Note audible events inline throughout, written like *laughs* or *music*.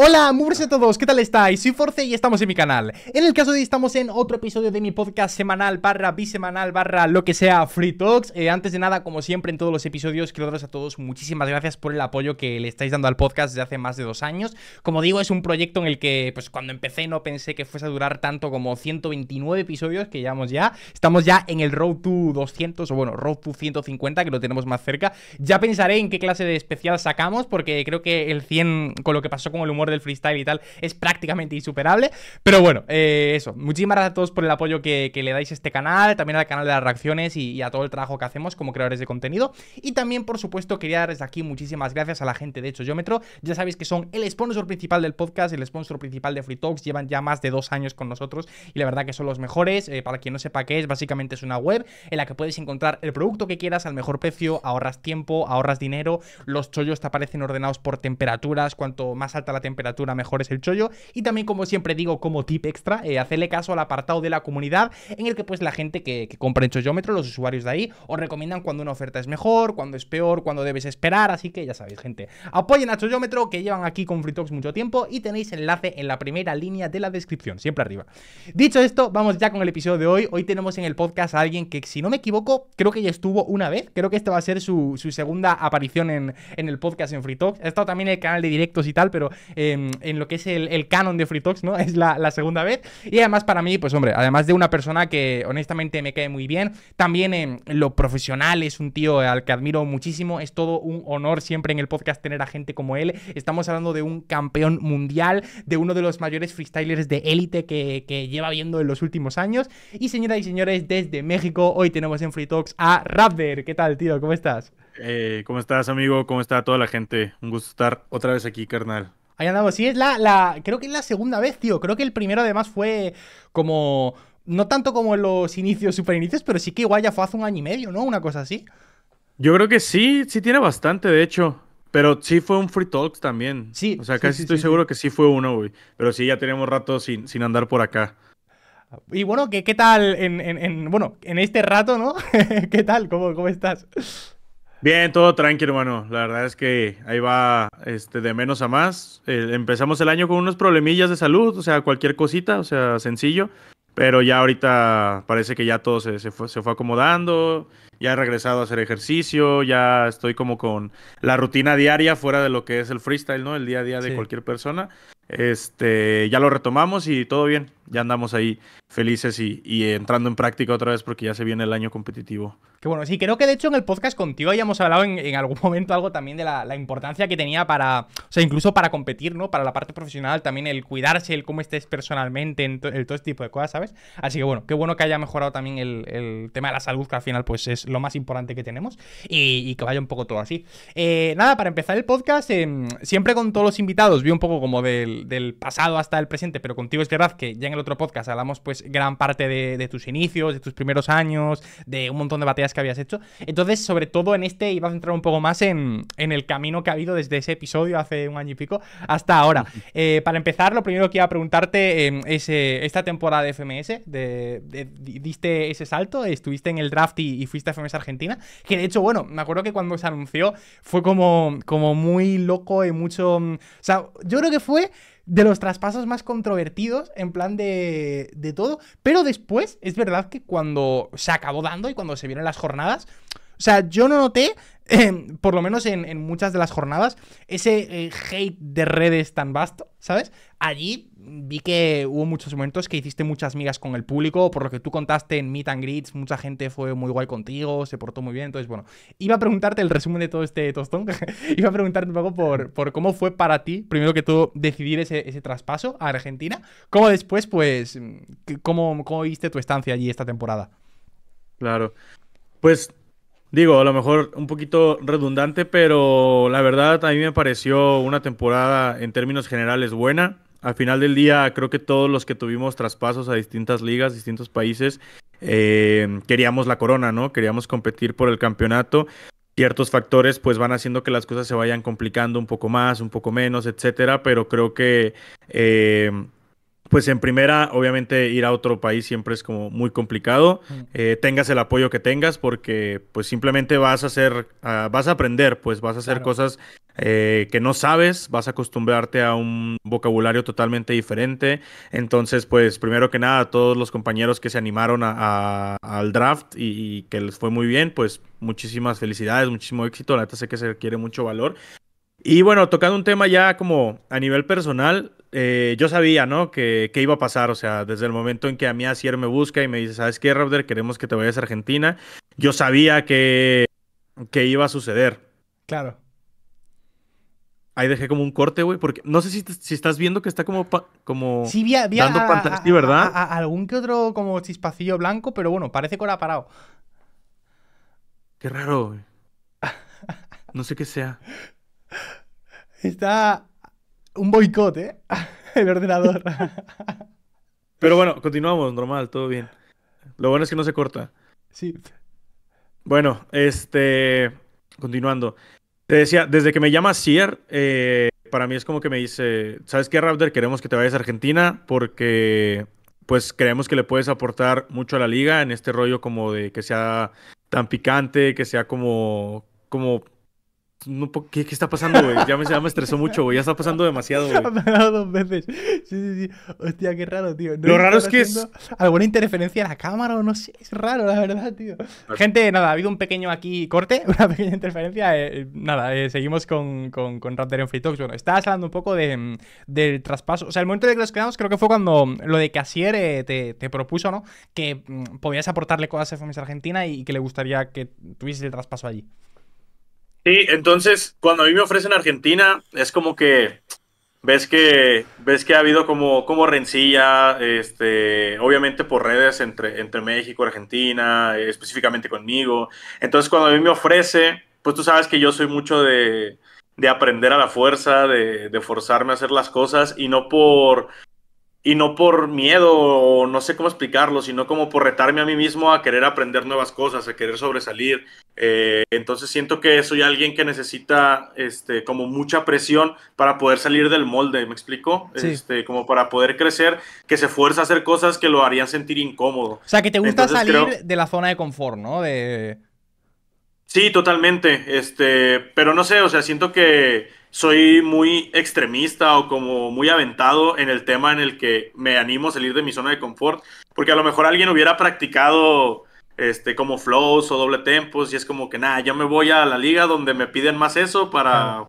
Hola, muy a todos, ¿qué tal estáis? Soy Force y estamos en mi canal En el caso de hoy estamos en otro episodio de mi podcast semanal barra bisemanal barra lo que sea Free Talks eh, Antes de nada, como siempre en todos los episodios, quiero daros a todos muchísimas gracias por el apoyo que le estáis dando al podcast desde hace más de dos años Como digo, es un proyecto en el que pues cuando empecé no pensé que fuese a durar tanto como 129 episodios que llevamos ya Estamos ya en el Road to 200 o bueno, Road to 150 que lo tenemos más cerca Ya pensaré en qué clase de especial sacamos porque creo que el 100 con lo que pasó con el humor del freestyle y tal, es prácticamente insuperable. Pero bueno, eh, eso. Muchísimas gracias a todos por el apoyo que, le dais a este canal, también al canal de las reacciones y, a todo el trabajo que hacemos como creadores de contenido. Y también, por supuesto, quería darles aquí muchísimas gracias a la gente de Hecho Ya sabéis que son el sponsor principal del podcast, el sponsor principal de Free Talks. Llevan ya más de dos años con nosotros y la verdad que son los mejores. Eh, para quien no sepa qué es, básicamente es una web en la que puedes encontrar el producto que quieras al mejor precio, ahorras tiempo, ahorras dinero. Los chollos te aparecen ordenados por temperaturas. Cuanto más alta la temperatura, temperatura mejor es el chollo. Y también, como siempre digo, como tip extra, eh, hacerle caso al apartado de la comunidad en el que pues la gente que, compra en chollómetro, los usuarios de ahí, os recomiendan cuando una oferta es mejor, cuando es peor, cuando debes esperar. Así que ya sabéis, gente, apoyen a chollómetro que llevan aquí con Freetox mucho tiempo y tenéis enlace en la primera línea de la descripción, siempre arriba. Dicho esto, vamos ya con el episodio de hoy. Hoy tenemos en el podcast a alguien que, si no me equivoco, creo que ya estuvo una vez. Creo que esta va a ser su, segunda aparición en, en el podcast en fritox Ha estado también en el canal de directos y tal, pero eh, Em, en lo que es el, canon de Free ¿no? *laughs* Es la, segunda vez. Y además para mí, pues hombre, además de una persona que honestamente me cae muy bien, también en em, lo profesional es un tío al que admiro muchísimo. Es todo un honor siempre en el podcast tener a gente como él. Estamos hablando de un campeón mundial, de uno de los mayores freestylers de élite que, lleva viendo en los últimos años. Y señoras y señores, desde México, hoy tenemos en Free a Rapder. ¿Qué tal, tío? ¿Cómo estás? Eh, ¿Cómo estás, amigo? ¿Cómo está toda la gente? Un gusto estar otra vez aquí, carnal. Ahí andamos. Sí, es la, Creo que es la segunda vez, tío. Creo que el primero, además, fue como. No tanto como los inicios, super inicios, pero sí que igual ya fue hace un año y medio, ¿no? Una cosa así. Yo creo que sí, sí tiene bastante, de hecho. Pero sí fue un free Talks también. Sí. O sea, casi estoy seguro que sí fue uno, güey. Pero sí, ya tenemos rato sin, andar por acá. Y bueno, ¿qué, qué tal en, bueno, en este rato, ¿no? *laughs* ¿Qué tal? ¿Cómo, cómo estás? Bien, todo tranquilo, hermano. La verdad es que ahí va este, de menos a más. Eh, empezamos el año con unos problemillas de salud, o sea, cualquier cosita, o sea, sencillo. Pero ya ahorita parece que ya todo se, fue, se fue acomodando, ya he regresado a hacer ejercicio, ya estoy como con la rutina diaria fuera de lo que es el freestyle, ¿no? El día a día de cualquier persona. Este, ya lo retomamos y todo bien. Ya andamos ahí felices y, entrando en práctica otra vez porque ya se viene el año competitivo. Que bueno, sí, creo que de hecho en el podcast contigo hayamos hablado en, algún *laughs* momento algo también de la, importancia que tenía para, o sea, incluso para competir, ¿no? Para la parte profesional, también el cuidarse, el cómo estés personalmente, en todo este tipo de cosas, ¿sabes? Así que bueno, qué bueno que haya mejorado también el, tema de la salud, que al final pues es lo más importante que tenemos y, que vaya un poco todo así. Eh, nada, para empezar el podcast, em, siempre con todos los invitados, vi un poco como del del, pasado hasta el presente, pero contigo es verdad que ya en el otro podcast hablamos pues gran parte de, tus inicios, de tus primeros años, de un montón de batallas que habías hecho. Entonces, sobre todo en este, iba a centrar un poco más en, en el camino que ha habido desde ese episodio hace un año y pico hasta ahora. Eh, para empezar, lo primero que iba a preguntarte em, es eh, esta temporada de FMS, de, diste ese salto, estuviste en el draft y, y, fuiste a FMS Argentina, que de hecho, bueno, me acuerdo que cuando se anunció fue como, como muy loco y mucho... Mm, o sea, yo creo que fue de los traspasos más controvertidos en plan de, de todo. Pero después, es verdad que cuando se acabó dando y cuando se vieron las jornadas, o sea, yo no noté, em, por lo menos en, muchas de las jornadas, ese eh, hate de redes tan vasto, ¿sabes? Allí vi que hubo muchos momentos que hiciste muchas migas con el público, por lo que tú contaste en Meet and Greets, mucha gente fue muy guay contigo, se portó muy bien, entonces bueno, iba a preguntarte el resumen de todo este tostón, *laughs* iba a preguntarte un poco por, por cómo fue para ti, primero que todo, decidir ese, traspaso a Argentina, ¿Cómo después, pues, mm, cómo, cómo viste tu estancia allí esta temporada. Claro. Pues Digo, a lo mejor un poquito redundante, pero la verdad a mí me pareció una temporada en términos generales buena. Al final del día, creo que todos los que tuvimos traspasos a distintas ligas, distintos países, eh, queríamos la corona, ¿no? Queríamos competir por el campeonato. Ciertos factores pues van haciendo que las cosas se vayan complicando un poco más, un poco menos, etcétera, pero creo que eh, pues en primera, obviamente ir a otro país siempre es como muy complicado. Eh, tengas el apoyo que tengas porque pues simplemente vas a hacer, ah, vas a aprender, pues vas a hacer cosas eh, que no sabes, vas a acostumbrarte a un vocabulario totalmente diferente. Entonces, pues primero que nada, a todos los compañeros que se animaron al draft y, que les fue muy bien, pues muchísimas felicidades, muchísimo éxito. La neta sé que se requiere mucho valor. Y bueno, tocando un tema ya como a nivel personal, eh, yo sabía, ¿no? Que, iba a pasar, o sea, desde el momento en que a mí Asier me busca y me dice, ¿sabes qué, Raptor? Queremos que te vayas a Argentina. Yo sabía que, que iba a suceder. Claro. Ahí dejé como un corte, güey, porque no sé si, estás viendo que está como, como sí, vi ¿verdad? algún que otro como chispacillo blanco, pero bueno, parece que lo ha parado. Qué raro, güey. No sé qué sea. *laughs* Está un boicot, ¿eh? *laughs* El ordenador. *laughs* Pero bueno, continuamos, normal, todo bien. Lo bueno es que no se corta. Sí. Bueno, este. Continuando. Te decía, desde que me llama Sier, eh, para mí es como que me dice: ¿Sabes qué, Raptor? Queremos que te vayas a Argentina porque pues creemos que le puedes aportar mucho a la liga en este rollo como de que sea tan picante, que sea como, como no, ¿qué, está pasando, güey? Ya me, ya me estresó mucho, güey. Ya está pasando demasiado, *laughs* güey. dos veces. Sí, sí, sí. Hostia, qué raro, tío. Lo raro es que es. ¿Alguna interferencia en la cámara o no sé? Es raro, la verdad, tío. Ah. Gente, nada, ha habido un pequeño aquí corte, *laughs* una pequeña interferencia. Eh, eh, nada, eh, seguimos con, con, Raptor en Free Talks. Bueno, estabas hablando un poco de, mm, del traspaso. O sea, el momento de que nos quedamos creo que fue cuando mm, lo de Casier te, propuso, ¿no? Que mm, podías aportarle cosas a FMS Argentina y, que le gustaría que tuviese el traspaso allí. Sí, entonces cuando a mí me ofrecen Argentina, es como que ves que ves que ha habido como, como rencilla, este, obviamente por redes entre, entre México, Argentina, eh, específicamente conmigo. Entonces cuando a mí me ofrece, pues tú sabes que yo soy mucho de, de aprender a la fuerza, de, de, forzarme a hacer las cosas y no por y no por miedo o no sé cómo explicarlo, sino como por retarme a mí mismo a querer aprender nuevas cosas, a querer sobresalir. Eh, entonces siento que soy alguien que necesita este, como mucha presión para poder salir del molde, ¿me explico? Este, como para poder crecer, que se fuerza a hacer cosas que lo harían sentir incómodo. O sea, que te gusta salir de la zona de confort, ¿no? De... Sí, totalmente. Este, pero no sé, o sea, siento que soy muy extremista o como muy aventado en el tema en el que me animo a salir de mi zona de confort, porque a lo mejor alguien hubiera practicado este como flows o doble tempos y es como que nada, ya me voy a la liga donde me piden más eso para,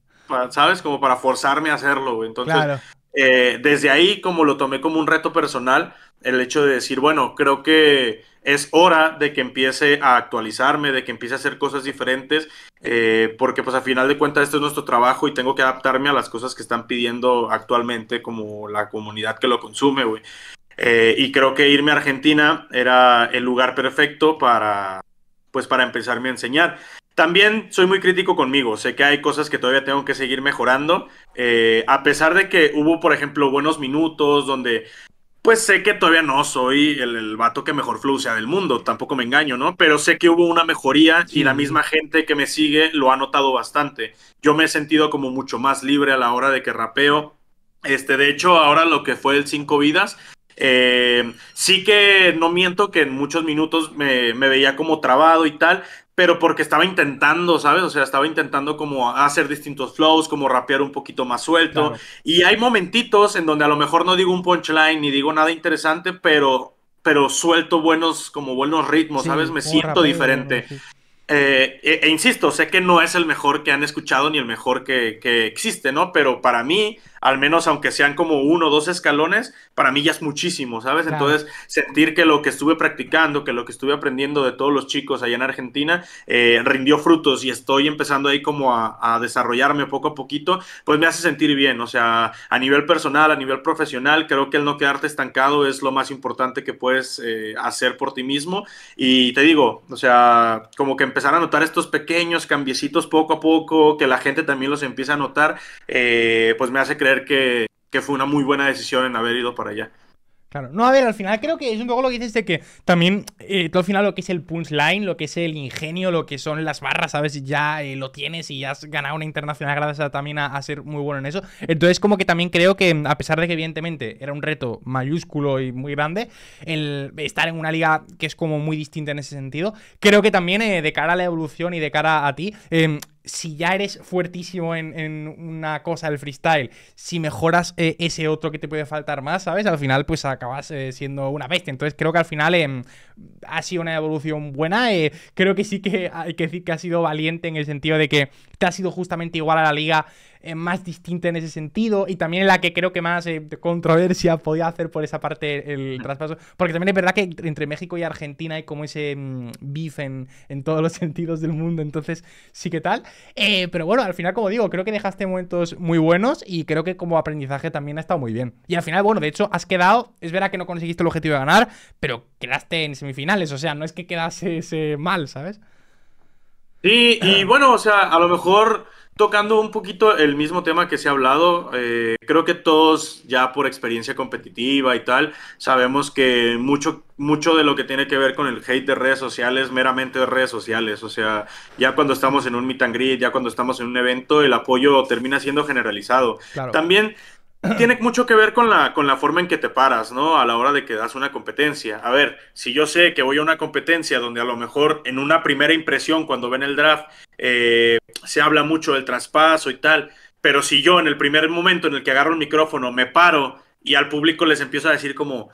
¿sabes? Como para forzarme a hacerlo, Entonces, eh, desde ahí como lo tomé como un reto personal, el hecho de decir, bueno, creo que es hora de que empiece a actualizarme, de que empiece a hacer cosas diferentes eh, porque pues al final de cuentas esto es nuestro trabajo y tengo que adaptarme a las cosas que están pidiendo actualmente como la comunidad que lo consume, güey. Eh, y creo que irme a Argentina era el lugar perfecto para, pues para empezarme a enseñar. También soy muy crítico conmigo, sé que hay cosas que todavía tengo que seguir mejorando, eh, a pesar de que hubo, por ejemplo, buenos minutos donde pues sé que todavía no soy el, vato que mejor fluye del mundo, tampoco me engaño, ¿no? Pero sé que hubo una mejoría y la misma gente que me sigue lo ha notado bastante. Yo me he sentido como mucho más libre a la hora de que rapeo. Este, de hecho, ahora lo que fue el Cinco Vidas, eh, sí que no miento que en muchos minutos me, me, veía como trabado y tal, pero porque estaba intentando, ¿sabes? O sea, estaba intentando como hacer distintos flows, como rapear un poquito más suelto. Y hay momentitos en donde a lo mejor no digo un punchline ni digo nada interesante, pero, pero suelto buenos, como buenos ritmos, ¿sabes? Me siento diferente. Eh, e, e, insisto, sé que no es el mejor que han escuchado ni el mejor que, que existe, ¿no? Pero para mí al menos aunque sean como uno o dos escalones, para mí ya es muchísimo, ¿sabes? Entonces, sentir que lo que estuve practicando, que lo que estuve aprendiendo de todos los chicos allá en Argentina, eh, rindió frutos y estoy empezando ahí como a, desarrollarme poco a poquito, pues me hace sentir bien, o sea, a nivel personal, a nivel profesional, creo que el no quedarte estancado es lo más importante que puedes eh, hacer por ti mismo. Y te digo, o sea, como que empezar a notar estos pequeños cambiecitos poco a poco, que la gente también los empieza a notar, eh, pues me hace creer que, fue una muy buena decisión en haber ido para allá. Claro. No, a ver, al final creo que es un poco lo que dices de que también eh, al final lo que es el punchline, lo que es el ingenio, lo que son las barras, ¿sabes? Ya eh, lo tienes y ya has ganado una internacional gracias también a, ser muy bueno en eso. Entonces como que también creo que a pesar de que evidentemente era un reto mayúsculo y muy grande, el estar en una liga que es como muy distinta en ese sentido, creo que también eh, de cara a la evolución y de cara a ti em, si ya eres fuertísimo en, una cosa del freestyle, si mejoras eh, ese otro que te puede faltar más, ¿sabes? Al final, pues acabas eh, siendo una bestia. Entonces, creo que al final em, ha sido una evolución buena. Eh, creo que sí que hay que decir que ha sido valiente en el sentido de que te ha sido justamente igual a la liga eh, más distinta en ese sentido y también en la que creo que más eh, controversia podía hacer por esa parte el mm. traspaso. Porque también es verdad que entre México y Argentina hay como ese mm, beef en, todos los *laughs* sentidos del mundo, entonces sí que tal. Eh, pero bueno, al final, como digo, creo que dejaste momentos muy buenos y creo que como aprendizaje también ha estado muy bien. Y al final, bueno, de hecho, has quedado, es verdad que no conseguiste el objetivo de ganar, pero quedaste en semifinales, o sea, no es que quedase mal, ¿sabes? Sí, y bueno, o sea, a lo mejor tocando un poquito el mismo tema que se ha hablado, eh, creo que todos ya por experiencia competitiva y tal, sabemos que mucho, mucho de lo que tiene que ver con el hate de redes sociales, meramente de redes sociales, o sea, ya cuando estamos en un meet and greet, ya cuando estamos en un evento, el apoyo termina siendo generalizado. También tiene mucho que ver con la, con la forma en que te paras, ¿no? A la hora de que das una competencia. A ver, si yo sé que voy a una competencia donde a lo mejor en una primera impresión, cuando ven el draft, eh, se habla mucho del traspaso y tal, pero si yo en el primer momento en el que agarro el micrófono me paro y al público les empiezo a decir como,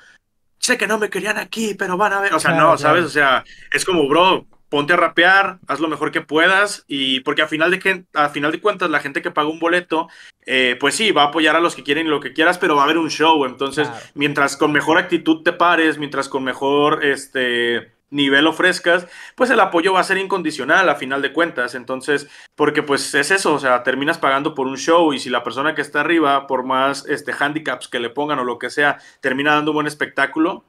sé que no me querían aquí, pero van a ver, o sea, no, ¿sabes? O sea, es como, bro, ponte a rapear, haz lo mejor que puedas y porque a final de, final de cuentas la gente que paga un boleto, eh, pues sí, va a apoyar a los que quieren lo que quieras, pero va a haber un show. Entonces, mientras con mejor actitud te pares, mientras con mejor este, nivel ofrezcas, pues el apoyo va a ser incondicional a final de cuentas. Entonces, porque pues es eso, o sea, terminas pagando por un show y si la persona que está arriba, por más este, handicaps que le pongan o lo que sea, termina dando un buen espectáculo,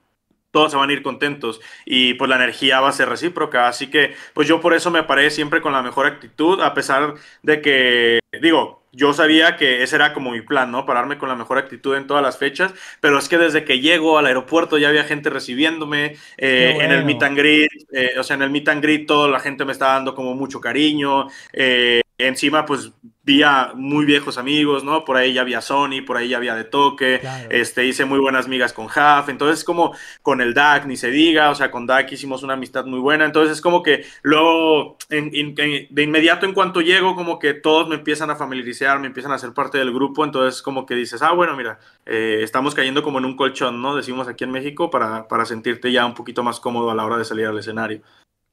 todos se van a ir contentos y pues la energía va a ser recíproca. Así que pues yo por eso me paré siempre con la mejor actitud, a pesar de que eh, digo, yo sabía que ese era como mi plan, ¿no? Pararme con la mejor actitud en todas las fechas, pero es que desde que llego al aeropuerto ya había gente recibiéndome, eh, en el meet and greet, eh, o sea, en el meet and greet toda la gente me estaba dando como mucho cariño, encima pues vi a muy viejos amigos, ¿no? Por ahí ya había Sony, por ahí ya había De Toque, este, hice muy buenas migas con Half, entonces como con el DAC, ni se diga, o sea, con DAC hicimos una amistad muy buena, entonces es como que luego, de inmediato en cuanto llego, como que todos me empiezan a familiarizar, me empiezan a ser parte del grupo, entonces como que dices, ah, bueno, mira, eh, estamos cayendo como en un colchón, ¿no? Decimos aquí en México para, para sentirte ya un poquito más cómodo a la hora de salir al escenario.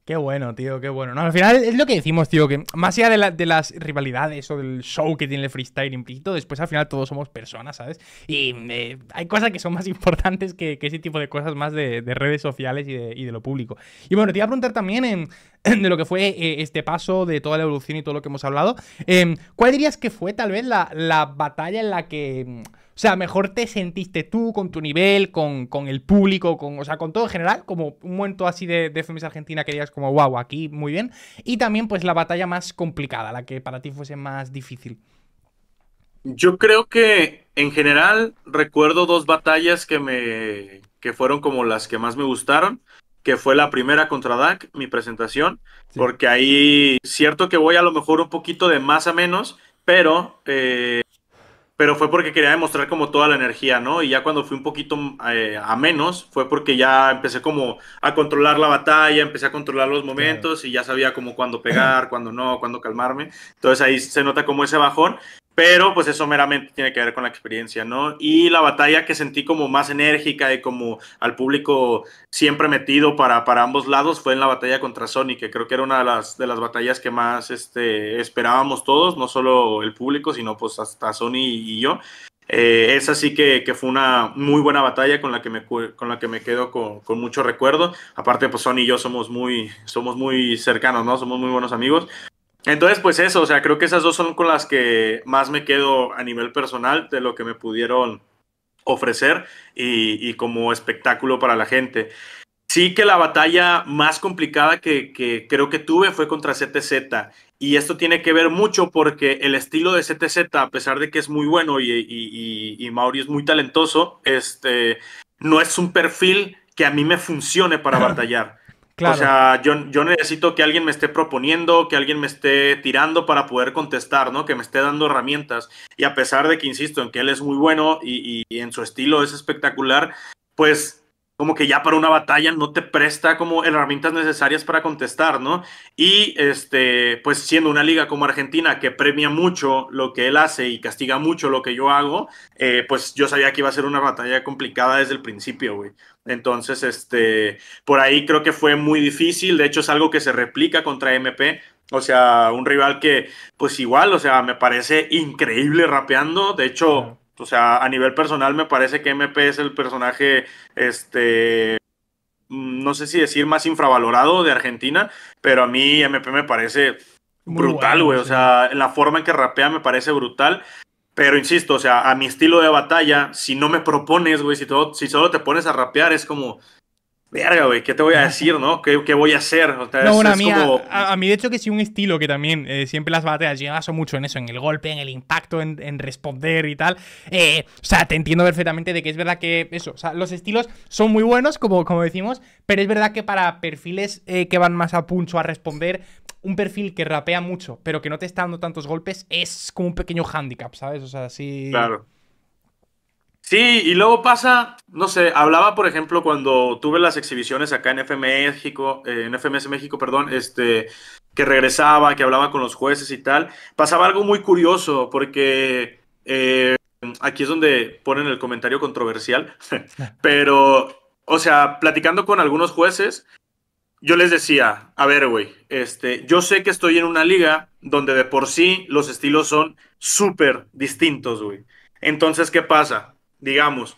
Qué bueno, tío, qué bueno. No, al final es lo que decimos, tío, que más allá de, las rivalidades o del show que tiene el freestyle implícito, después al final todos somos personas, ¿sabes? Y eh, hay cosas que son más *laughs* importantes que, ese tipo de cosas más de, redes sociales y de, lo público. Y bueno, te iba a preguntar también em, *clears throat* de lo que fue eh, este paso, de toda la evolución y todo lo que hemos hablado. Em, ¿Cuál dirías que fue tal vez la batalla en la que em, o sea, mejor te sentiste tú con tu nivel, con, el público, con, o sea, con todo en general, como un momento así de, de FMS Argentina que digas como, wow, aquí muy bien. Y también pues la batalla más complicada, la que para ti fuese más difícil. Yo creo que en general recuerdo dos batallas que me que fueron como las que más me gustaron, que fue la primera contra DAC, mi presentación, porque ahí cierto que voy a lo mejor un poquito de más a menos, pero eh, pero fue porque quería demostrar como toda la energía, ¿no? Y ya cuando fui un poquito eh, a menos, fue porque ya empecé como a controlar la batalla, empecé a controlar los momentos y ya sabía como cuándo pegar, cuándo no, cuándo calmarme. Entonces ahí se nota como ese bajón pero pues eso meramente tiene que ver con la experiencia, ¿no? Y la batalla que sentí como más enérgica y como al público siempre metido para, para ambos lados fue en la batalla contra Sony, que creo que era una de las, de las batallas que más este, esperábamos todos, no solo el público, sino pues hasta Sony y yo. Eh, esa sí que, fue una muy buena batalla con la que me, con la que me quedo con, mucho recuerdo. Aparte, pues Sony y yo somos muy, somos muy cercanos, ¿no? Somos muy buenos amigos. Entonces, pues eso, o sea, creo que esas dos son con las que más me quedo a nivel personal de lo que me pudieron ofrecer y, como espectáculo para la gente. Sí que la batalla más complicada que, creo que tuve fue contra CTZ y esto tiene que ver mucho porque el estilo de CTZ, a pesar de que es muy bueno y, y, Mauri es muy talentoso, este, no es un perfil que a mí me funcione para *clears throat* batallar. O sea, yo, necesito que alguien me esté proponiendo, que alguien me esté tirando para poder contestar, ¿no? Que me esté dando herramientas. Y a pesar de que insisto en que él es muy bueno y, en su estilo es espectacular, pues como que ya para una batalla no te presta como herramientas necesarias para contestar, ¿no? Y este, pues siendo una liga como Argentina que premia mucho lo que él hace y castiga mucho lo que yo hago, eh, pues yo sabía que iba a ser una batalla complicada desde el principio, güey. Entonces, este, por ahí creo que fue muy difícil. De hecho, es algo que se replica contra MP. O sea, un rival que, pues igual, o sea, me parece increíble rapeando. De hecho, o sea, a nivel personal me parece que MP es el personaje, este, mm, no sé si decir más infravalorado de Argentina, pero a mí MP me parece brutal, güey. O sea, la forma en que rapea me parece brutal. Pero insisto, o sea, a mi estilo de batalla, si no me propones, güey, si, si solo te pones a rapear, es como, verga, güey, ¿qué te voy a decir, no? ¿Qué, voy a hacer? O sea, no, es, a, mí, a, mí, de hecho, que sí, un estilo que también eh, siempre las batallas yo baso mucho en eso, en el golpe, en el impacto, en, responder y tal. Eh, o sea, te entiendo perfectamente de que es verdad que eso, o sea, los estilos son muy buenos, como, como decimos, pero es verdad que para perfiles eh, que van más a puncho a responder, un perfil que rapea mucho, pero que no te está dando tantos golpes, es como un pequeño handicap, ¿sabes? O sea, sí. Claro. Sí, y luego pasa, no sé, hablaba, por ejemplo, cuando tuve las exhibiciones acá en FM México, eh, en FMS México, perdón, este, que regresaba, que hablaba con los jueces y tal, pasaba algo muy curioso, porque eh, aquí es donde ponen el comentario controversial, *laughs* pero, o sea, platicando con algunos jueces, yo les decía, a ver, güey, este, yo sé que estoy en una liga donde de por sí los estilos son súper distintos, güey. Entonces, ¿qué pasa? Digamos,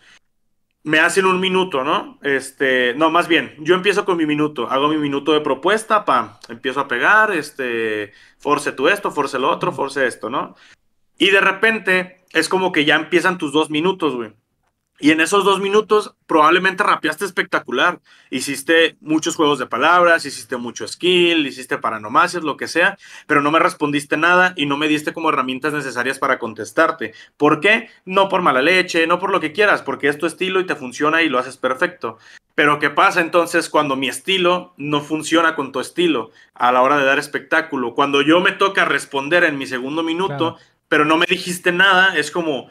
me hacen un minuto, ¿no? Este, no, más bien, yo empiezo con mi minuto, hago mi minuto de propuesta, pam, empiezo a pegar, este, force tú esto, force lo otro, force esto, ¿no? Y de repente es como que ya empiezan tus dos minutos, güey. Y en esos dos minutos probablemente rapeaste espectacular. Hiciste muchos juegos de palabras, hiciste mucho skill, hiciste paranomasias, lo que sea, pero no me respondiste nada y no me diste como herramientas necesarias para contestarte. ¿Por qué? No por mala leche, no por lo que quieras, porque es tu estilo y te funciona y lo haces perfecto. Pero ¿qué pasa entonces cuando mi estilo no funciona con tu estilo a la hora de dar espectáculo? Cuando yo me toca responder en mi segundo minuto, pero no me dijiste nada, es como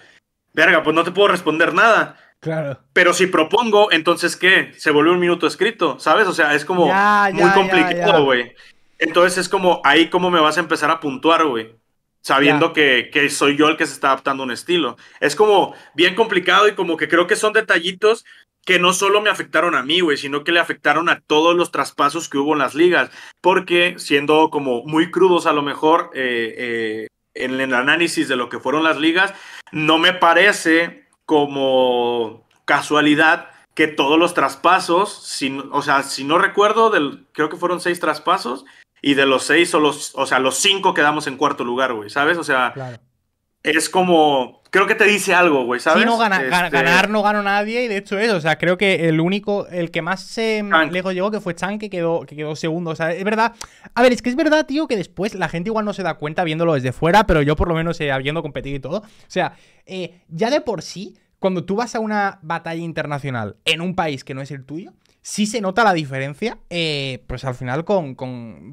verga, pues no te puedo responder nada. Claro. Pero si propongo, entonces ¿qué? Se volvió un minuto escrito, ¿sabes? O sea, es como muy complicado, güey. Entonces es como ahí cómo me vas a empezar a puntuar, güey. Sabiendo que, que, soy yo el que se está adaptando a un estilo. Es como bien complicado y como que creo que son detallitos que no solo me afectaron a mí, güey, sino que le afectaron a todos los traspasos que hubo en las ligas. Porque siendo como muy crudos a lo mejor, eh, eh en el análisis de lo que fueron las ligas, no me parece como casualidad que todos los traspasos, si, o sea, si no recuerdo, del, creo que fueron seis traspasos, y de los seis o los, o sea, los cinco quedamos en cuarto lugar, güey, ¿sabes? O sea, es como. Creo que te dice algo, güey, ¿sabes? no gana, este, ganar no gano nadie y de hecho eso. O sea, creo que el único, el que más em, lejos llegó que fue Chan, que quedó, que quedó segundo. O sea, es verdad. A ver, es que es verdad, tío, que después la gente igual no se da cuenta viéndolo desde fuera, pero yo por lo menos eh, habiendo competido y todo. O sea, eh, ya de por sí, cuando tú vas a una batalla internacional en un país que no es el tuyo, sí se nota la diferencia, eh, pues al final con,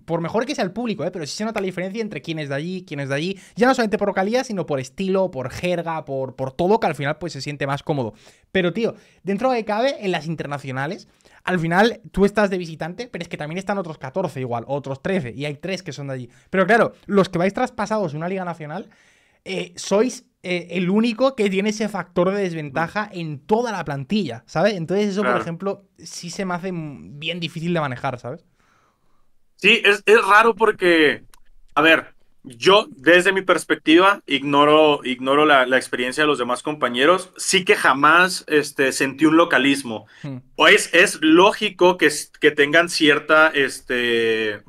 Por mejor que sea el público, eh, pero sí se nota la diferencia entre quién es de allí, quién es de allí, ya no solamente por localidad, sino por estilo, por jerga, por, por todo, que al final pues se siente más cómodo. Pero tío, dentro de cabe, en las internacionales, al final tú estás de visitante, pero es que también están otros 14 igual, otros 13, y hay 3 que son de allí. Pero claro, los que vais traspasados en una liga nacional, eh, sois eh, el único que tiene ese factor de desventaja en toda la plantilla, ¿sabes? Entonces eso, por ejemplo, sí se me hace bien difícil de manejar, ¿sabes? Sí, es, raro porque, a ver, yo, desde mi perspectiva, ignoro, ignoro la, experiencia de los demás compañeros. Sí que jamás este, sentí un localismo. Hmm. O es, lógico que, que tengan cierta este,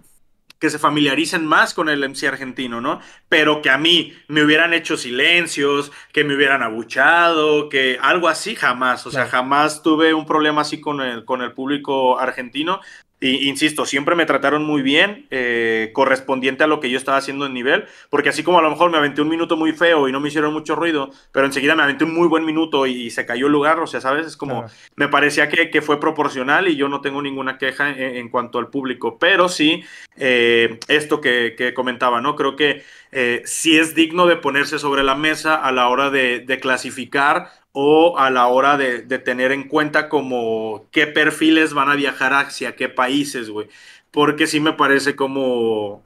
que se familiaricen más con el MC argentino, ¿no? Pero que a mí me hubieran hecho silencios, que me hubieran abuchado, que algo así jamás, o sea, jamás tuve un problema así con el, con el público argentino, insisto, siempre me trataron muy bien, eh, correspondiente a lo que yo estaba haciendo en nivel, porque así como a lo mejor me aventé un minuto muy feo y no me hicieron mucho ruido, pero enseguida me aventé un muy buen minuto y, se cayó el lugar, o sea, ¿sabes? Es como, me parecía que, fue proporcional y yo no tengo ninguna queja en, cuanto al público, pero sí, eh, esto que, comentaba, ¿no? Creo que eh, sí es digno de ponerse sobre la mesa a la hora de clasificar o a la hora de, tener en cuenta como qué perfiles van a viajar hacia qué países, güey. Porque sí me parece como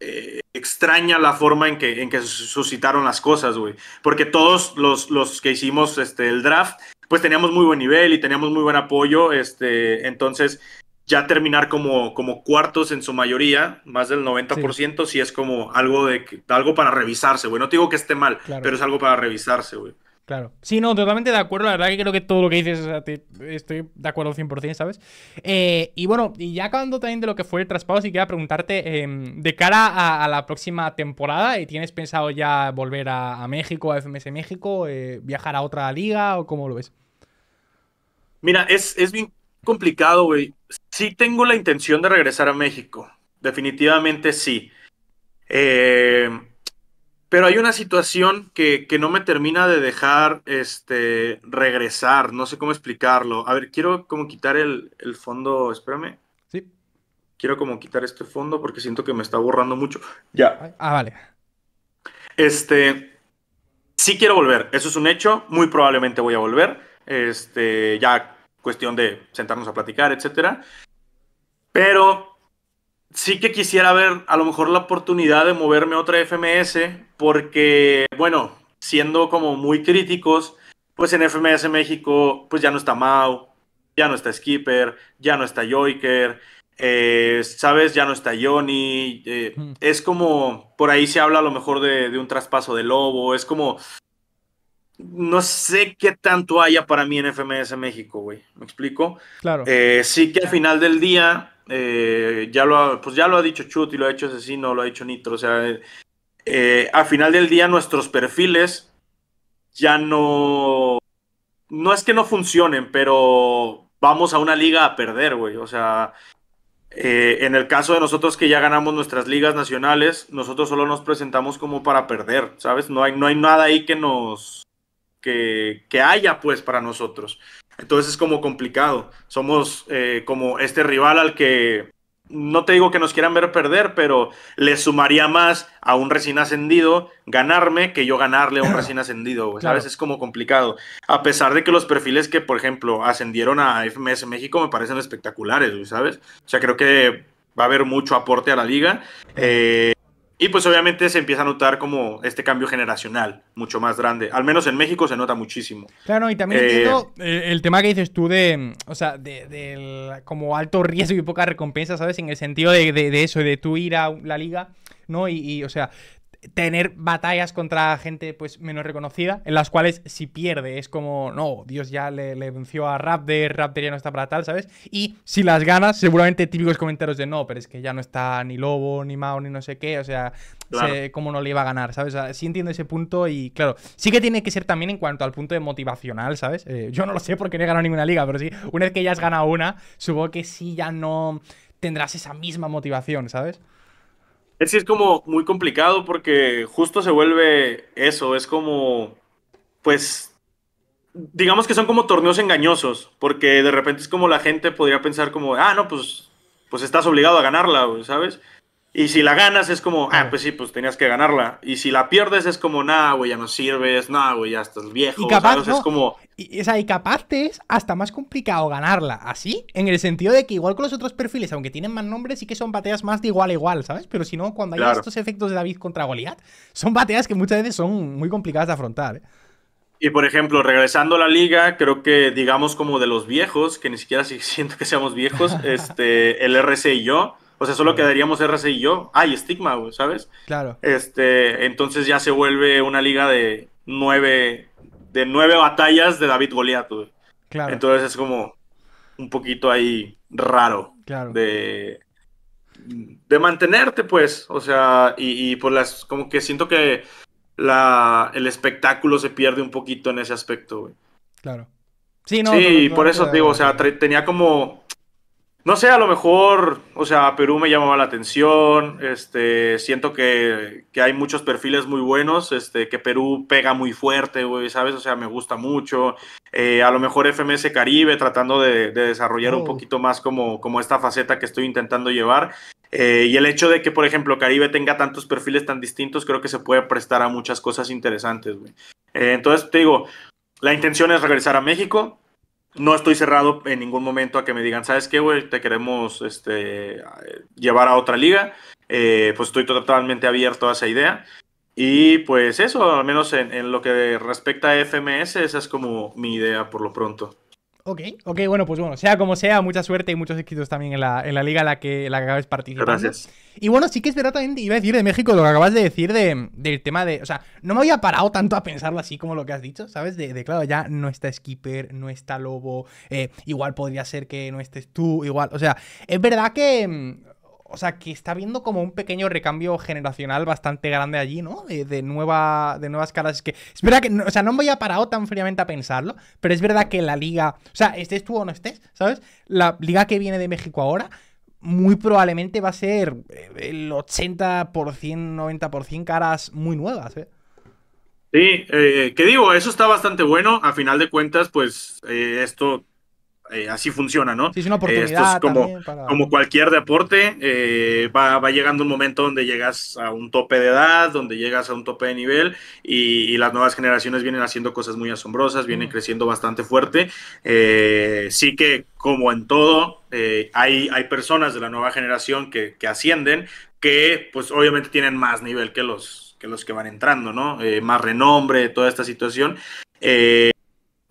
eh, extraña la forma en que, en que suscitaron las cosas, güey. Porque todos los, los que hicimos este, el draft, pues teníamos muy buen nivel y teníamos muy buen apoyo. Este, entonces, ya terminar como, como cuartos en su mayoría, más del 90%, sí, es como algo, de, algo para revisarse, güey. No te digo que esté mal, pero es algo para revisarse, güey. Claro. Sí, no, totalmente de acuerdo. La verdad que creo que todo lo que dices, estoy de acuerdo 100%, ¿sabes? Eh, y bueno, y ya acabando también de lo que fue el traspaso, sí quería preguntarte, em, de cara a, la próxima temporada, ¿tienes pensado ya volver a, México, a FMS México, eh, viajar a otra liga o cómo lo ves? Mira, es, es bien complicado, güey. Sí tengo la intención de regresar a México, definitivamente sí. Eh pero hay una situación que, no me termina de dejar este, regresar, no sé cómo explicarlo. A ver, quiero como quitar el, fondo, espérame. Sí. Quiero como quitar este fondo porque siento que me está borrando mucho. Ya. Ah, vale. Este, sí quiero volver, eso es un hecho, muy probablemente voy a volver. Este, ya cuestión de sentarnos a platicar, etcétera. Pero sí que quisiera ver a lo mejor la oportunidad de moverme a otra FMS, porque, bueno, siendo como muy críticos, pues en FMS México, pues ya no está Mau, ya no está Skipper, ya no está Joiker, eh, ¿sabes? Ya no está Johnny. Eh, es como, por ahí se habla a lo mejor de, un traspaso de Lobo, es como, no sé qué tanto haya para mí en FMS México, güey, ¿me explico? Claro. Eh, sí que al final del día eh, ya, lo ha, pues ya lo ha dicho Chut y lo ha hecho Asesino, lo ha dicho Nitro, o sea, eh, a final del día nuestros perfiles ya no... No es que no funcionen, pero vamos a una liga a perder, güey. O sea, eh, en el caso de nosotros que ya ganamos nuestras ligas nacionales, nosotros solo nos presentamos como para perder, ¿sabes? No hay, no hay nada ahí que nos... Que, que haya, pues, para nosotros. Entonces es como complicado. Somos eh, como este rival al que no te digo que nos quieran ver perder, pero le sumaría más a un recién ascendido ganarme que yo ganarle a un recién *coughs* ascendido. Sabes es como complicado. A pesar de que los perfiles que, por ejemplo, ascendieron a FMS México me parecen espectaculares, ¿sabes? O sea, creo que va a haber mucho aporte a la liga. Eh, y pues obviamente se empieza a notar como este cambio generacional mucho más grande. Al menos en México se nota muchísimo. Claro, y también eh, entiendo eh, el, tema que dices tú de, o sea, de, como alto riesgo y poca recompensa, ¿sabes? En el sentido de, eso, de tú ir a la liga, ¿no? y o sea, tener batallas contra gente pues menos reconocida, en las cuales si pierde es como, no, Dios ya le, venció a Raptor, Raptor ya no está para tal, ¿sabes? Y si las ganas, seguramente típicos comentarios de no, pero es que ya no está ni Lobo, ni Mao, ni no sé qué, o sea, cómo no le iba a ganar, ¿sabes? O sí entiendo ese punto y claro, sí que tiene que ser también en cuanto al punto de motivacional, ¿sabes? Eh, yo no lo sé porque no he ganado ninguna liga, pero sí, una vez que ya has ganado una, supongo que sí ya no tendrás esa misma motivación, ¿sabes? Es es como muy complicado porque justo se vuelve eso, es como, pues, digamos que son como torneos engañosos, porque de repente es como la gente podría pensar como, ah, no, pues, pues estás obligado a ganarla, ¿sabes? Y si la ganas es como, ah, pues sí, pues tenías que ganarla. Y si la pierdes es como, nah, güey, ya no sirves, nah, güey, ya estás viejo. Y capaz, es como... y, o sea, y capaz es hasta más complicado ganarla, así, en el sentido de que igual con los otros perfiles, aunque tienen más nombres, sí que son bateas más de igual a igual, ¿sabes? Pero si no, cuando hay estos efectos de David contra Goliath, son bateas que muchas veces son muy complicadas de afrontar, ¿eh? Y por ejemplo, regresando a la liga, creo que digamos como de los viejos, que ni siquiera *laughs* siento que seamos viejos, este, el RC y yo, o sea, solo quedaríamos RC y yo. ay ah, estigma, güey, ¿sabes? Claro. Este, entonces ya se vuelve una liga de nueve, de nueve batallas de David Goliath, güey. Claro. Entonces es como un poquito ahí raro. Claro. De, de mantenerte, pues. O sea, y, por pues, las, como que siento que el espectáculo se pierde un poquito en ese aspecto, güey. Claro. Sí, no. por eso digo, o sea, tenía como no sé, a lo mejor, o sea, Perú me llamaba la atención, este, siento que, que hay muchos perfiles muy buenos, este, que Perú pega muy fuerte, güey, ¿sabes? O sea, me gusta mucho. Eh, a lo mejor FMS Caribe tratando de, desarrollar un oh. poquito más como, como esta faceta que estoy intentando llevar. Eh, y el hecho de que, por ejemplo, Caribe tenga tantos perfiles tan distintos, creo que se puede prestar a muchas cosas interesantes, güey. Eh, entonces, te digo, la intención es regresar a México, no estoy cerrado en ningún momento a que me digan, ¿sabes qué, güey? Te queremos este, llevar a otra liga. Eh, pues estoy totalmente abierto a esa idea. Y pues eso, al menos en, en, lo que respecta a FMS, esa es como mi idea por lo pronto. Ok, ok, bueno, pues bueno, sea como sea, mucha suerte y muchos éxitos también en la, en la liga en la que, la que acabes participando. Gracias. Y bueno, sí que es verdad también, iba a decir de México lo que acabas de decir del tema de. O sea, no me había parado tanto a pensarlo así como lo que has dicho, ¿sabes? De, de claro, ya no está Skipper, no está Lobo, eh, igual podría ser que no estés tú, igual. O sea, es verdad que. Mm, o sea, que está viendo como un pequeño recambio generacional bastante grande allí, ¿no? De, nueva, de nuevas caras. Es que es verdad que, o sea, no me a parado tan fríamente a pensarlo, pero es verdad que la liga, o sea, estés tú o no estés, ¿sabes? La liga que viene de México ahora muy probablemente va a ser eh, el 80%, 90% caras muy nuevas. ¿eh? Sí, eh, que digo, eso está bastante bueno. A final de cuentas, pues eh, esto eh, así funciona, ¿no? Sí, es Esto es como, como cualquier deporte, eh, va, llegando un momento donde llegas a un tope de edad, donde llegas a un tope de nivel y, las nuevas generaciones vienen haciendo cosas muy asombrosas, vienen mm. creciendo bastante fuerte. Eh, sí que, como en todo, hay, hay personas de la nueva generación que, ascienden, que pues obviamente tienen más nivel que los que van entrando, ¿no? más renombre, toda esta situación. Eh,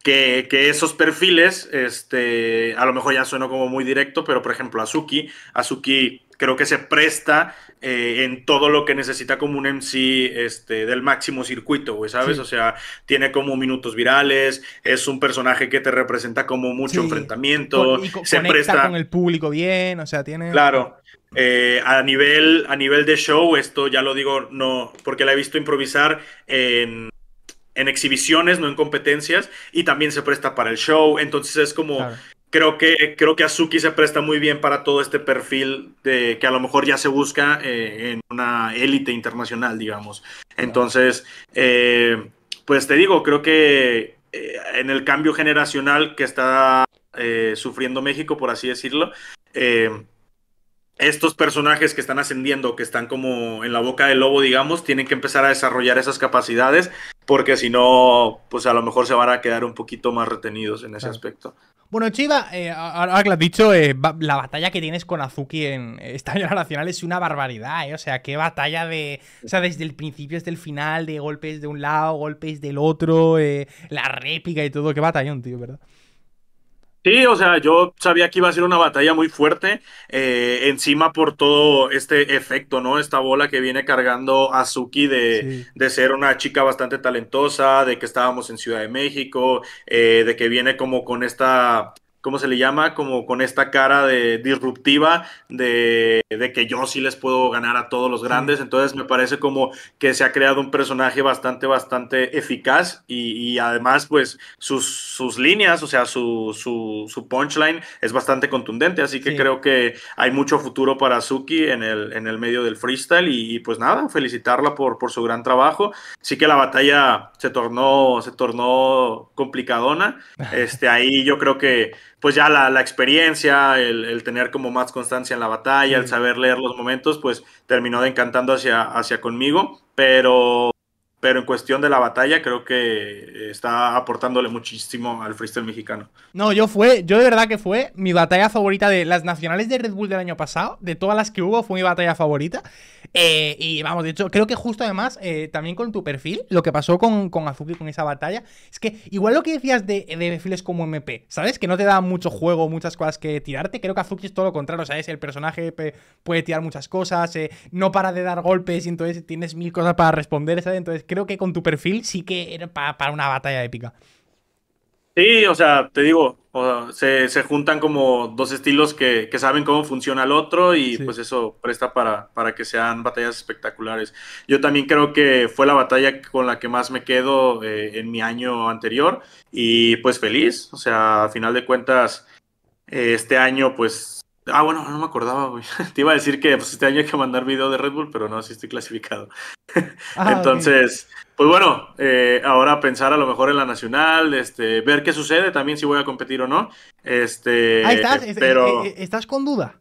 que, esos perfiles, este, a lo mejor ya suena como muy directo, pero por ejemplo, Azuki, Azuki creo que se presta eh, en todo lo que necesita como un MC este, del máximo circuito, ¿sabes? O sea, tiene como minutos virales, es un personaje que te representa como mucho enfrentamiento, se presta con el público bien, o sea, tiene... Claro. Eh, a, nivel, a nivel de show, esto ya lo digo, no, porque la he visto improvisar en en exhibiciones, no en competencias, y también se presta para el show. Entonces es como, creo, que, creo que Azuki se presta muy bien para todo este perfil de, que a lo mejor ya se busca eh, en una élite internacional, digamos. Entonces, eh, pues te digo, creo que eh, en el cambio generacional que está sufriendo México, por así decirlo, estos personajes que están ascendiendo, que están como en la boca del lobo, digamos, tienen que empezar a desarrollar esas capacidades, porque si no, pues a lo mejor se van a quedar un poquito más retenidos en ese aspecto. Bueno, Chiva, eh, ahora que has dicho, eh, la batalla que tienes con Azuki en esta *laughs* nacional es una barbaridad, ¿eh? O sea, qué batalla de. O sea, desde el principio hasta el final, de golpes de un lado, golpes del otro, eh, la réplica y todo, qué batallón, tío, ¿verdad? Sí, o sea, yo sabía que iba a ser una batalla muy fuerte, eh, encima por todo este efecto, ¿no? Esta bola que viene cargando Azuki de, de ser una chica bastante talentosa, de que estábamos en Ciudad de México, eh, de que viene como con esta ¿cómo se le llama? Como con esta cara de disruptiva de, que yo sí les puedo ganar a todos los grandes. Entonces me parece como que se ha creado un personaje bastante, bastante eficaz y, además pues sus, sus, líneas, o sea, su, su, punchline es bastante contundente. Así que creo que hay mucho futuro para Suki en el, en el medio del freestyle y, pues nada, felicitarla por, por su gran trabajo. Sí que la batalla se tornó, se tornó complicadona. *laughs* Este, ahí yo creo que pues ya la, experiencia, el, el, tener como más constancia en la batalla, el mm. saber leer los momentos, pues terminó de encantando hacia, hacia conmigo, pero pero en cuestión de la batalla creo que eh, está aportándole muchísimo al freestyle mexicano. No, yo fue, yo de verdad que fue mi batalla favorita de las nacionales de Red Bull del año pasado, de todas las que hubo fue mi batalla favorita. Eh, y vamos, de hecho, creo que justo además, eh, también con tu perfil, lo que pasó con, con Azuki con esa batalla, es que igual lo que decías de, de perfiles como MP, ¿sabes? Que no te da mucho juego, muchas cosas que tirarte, creo que Azuki es todo lo contrario, ¿sabes? El personaje puede tirar muchas cosas, no para de dar golpes y entonces tienes mil cosas para responder, ¿sabes? Entonces creo que con tu perfil sí que era para una batalla épica. Sí, o sea, te digo, se, juntan como dos estilos que, saben cómo funciona el otro y pues eso presta para, para que sean batallas espectaculares. Yo también creo que fue la batalla con la que más me quedo eh, en mi año anterior y pues feliz, o sea, a final de cuentas, eh, este año pues Ah, bueno, no me acordaba, *laughs* Te iba a decir que pues, este año hay que mandar video de Red Bull, pero no, sí estoy clasificado. *laughs* Ah, Entonces, pues bueno, eh, ahora pensar a lo mejor en la nacional, este, ver qué sucede también, si voy a competir o no. Este, Ahí estás, pero... Eh, eh, ¿estás con duda?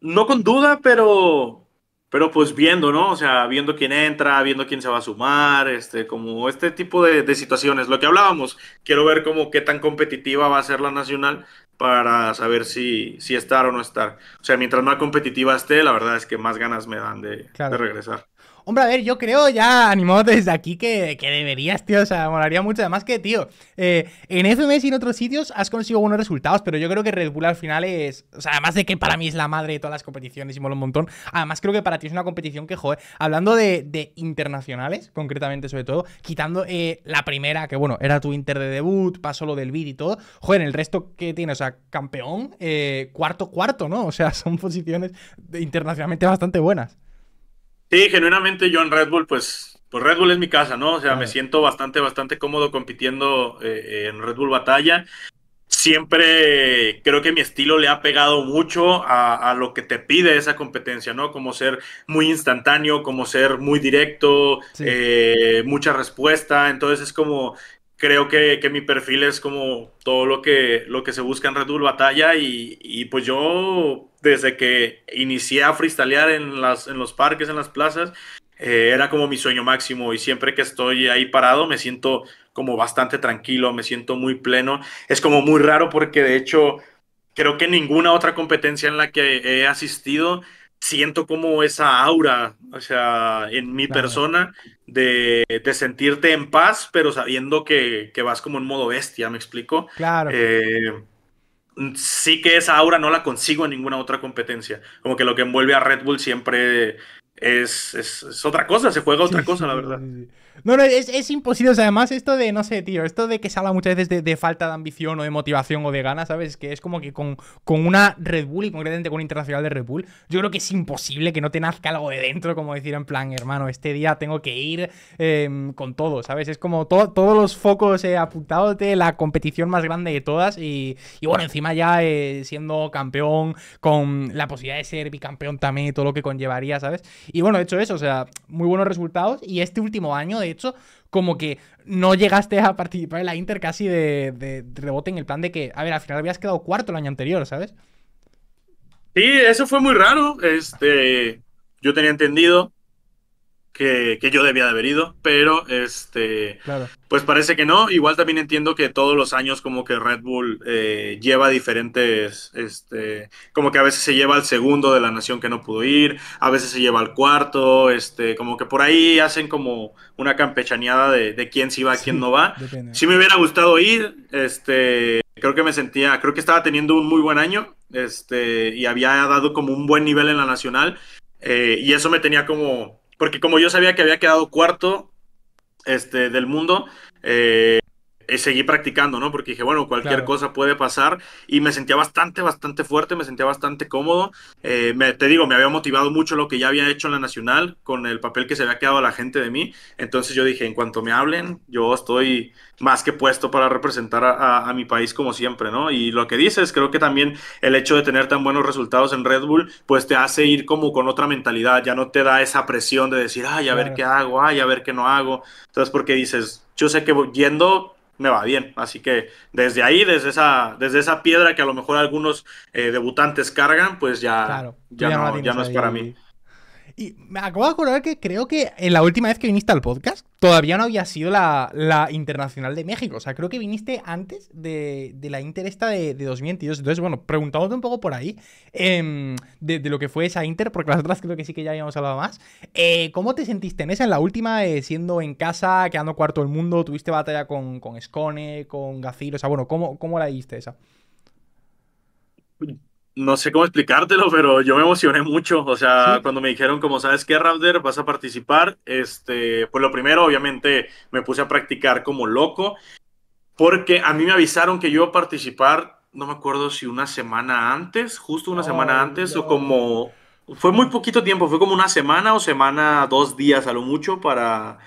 no con duda, pero, pero pues viendo, ¿no? O sea, viendo quién entra, viendo quién se va a sumar, este, como este tipo de, de situaciones. Lo que hablábamos, quiero ver cómo qué tan competitiva va a ser la nacional para saber si, si estar o no estar. O sea, mientras más competitiva esté, la verdad es que más ganas me dan de, de regresar. Hombre, a ver, yo creo ya, animado desde aquí, que, deberías, tío. O sea, molaría mucho. Además que, tío, eh, en FMS y en otros sitios has conseguido buenos resultados, pero yo creo que Red Bull al final es. O sea, además de que para mí es la madre de todas las competiciones y mola un montón. Además, creo que para ti es una competición que, joder, hablando de, internacionales, concretamente sobre todo, quitando eh, la primera, que bueno, era tu inter de debut, pasó lo del beat y todo. Joder, el resto que tiene, o sea, campeón, eh, cuarto, cuarto, ¿no? O sea, *laughs* son posiciones internacionalmente bastante buenas. Sí, genuinamente yo en Red Bull, pues, pues Red Bull es mi casa, ¿no? O sea, me siento bastante, bastante cómodo compitiendo eh, en Red Bull Batalla. Siempre creo que mi estilo le ha pegado mucho a, lo que te pide esa competencia, ¿no? Como ser muy instantáneo, como ser muy directo, eh, mucha respuesta. Entonces es como creo que, mi perfil es como todo lo que, lo que se busca en Red Bull Batalla y, pues yo desde que inicié a freestylear en, las, en los parques, en las plazas, eh, era como mi sueño máximo y siempre que estoy ahí parado me siento como bastante tranquilo, me siento muy pleno. Es como muy raro porque de hecho creo que ninguna otra competencia en la que he asistido siento como esa aura, o sea, en mi persona, de, sentirte en paz, pero sabiendo que, que, vas como en modo bestia, ¿me explico? Claro. Eh, sí que esa aura no la consigo en ninguna otra competencia. Como que lo que envuelve a Red Bull siempre es, es, otra cosa, se juega otra cosa, la verdad. No, no, es, imposible. O sea, además, esto de, no sé, tío, esto de que se habla muchas veces de, falta de ambición o de motivación o de ganas, ¿sabes? que es como que con, una Red Bull y concretamente con un internacional de Red Bull, yo creo que es imposible que no te nazca algo de dentro, como decir, en plan, hermano, este día tengo que ir em, con todo, ¿sabes? Es como todos los focos eh, apuntados de la competición más grande de todas y, bueno, encima ya eh, siendo campeón, con la posibilidad de ser bicampeón también, todo lo que conllevaría, ¿sabes? Y bueno, hecho eso, o sea, muy buenos resultados y este último año hecho, como que no llegaste a participar en la Inter casi de, rebote en el plan de que, a ver, al final habías quedado cuarto el año anterior, ¿sabes? Sí, eso fue muy raro. Este, yo tenía entendido que, yo debía de haber ido, pero este, pues parece que no. Igual también entiendo que todos los años como que Red Bull eh, lleva diferentes, este, como que a veces se lleva al segundo de la nación que no pudo ir, a veces se lleva al cuarto, este, como que por ahí hacen como una campechaneada de, quién sí va, quién no va. Si me hubiera gustado ir, este, creo que me sentía, creo que estaba teniendo un muy buen año, este, y había dado como un buen nivel en la nacional. Eh, y eso me tenía como porque como yo sabía que había quedado cuarto este, del mundo, eh, eh, seguí practicando, ¿no? Porque dije, bueno, cualquier cosa puede pasar y me sentía bastante, bastante fuerte, me sentía bastante cómodo. Eh, te digo, me había motivado mucho lo que ya había hecho en la Nacional con el papel que se había quedado la gente de mí. Entonces yo dije, en cuanto me hablen, yo estoy más que puesto para representar a, mi país como siempre, ¿no? Y lo que dices, creo que también el hecho de tener tan buenos resultados en Red Bull, pues te hace ir como con otra mentalidad, ya no te da esa presión de decir, ay, a ver qué hago, ay, a ver qué no hago. Entonces, porque dices, yo sé que yendo me va bien. Así que desde ahí, desde esa, desde esa piedra que a lo mejor algunos eh, debutantes cargan, pues ya, ya, no, es para mí. Y me acabo de acordar que creo que en la última vez que viniste al podcast todavía no había sido la, Internacional de México. O sea, creo que viniste antes de, la Inter esta de, 2022. Entonces, bueno, preguntándote un poco por ahí em, de, lo que fue esa Inter, porque las otras creo que sí que ya habíamos hablado más. Eh, ¿Cómo te sentiste en esa, en la última, eh, siendo en casa, quedando cuarto del mundo? ¿Tuviste batalla con, con Scone, con Gacir? O sea, bueno, ¿cómo, cómo la viste esa? no sé cómo explicártelo, pero yo me emocioné mucho. O sea, cuando me dijeron, como sabes que Raptor vas a participar, este, pues lo primero, obviamente, me puse a practicar como loco, porque a mí me avisaron que yo iba a participar, no me acuerdo si una semana antes, justo una semana oh, antes, o como. Fue muy poquito tiempo, fue como una semana o semana, dos días a lo mucho para,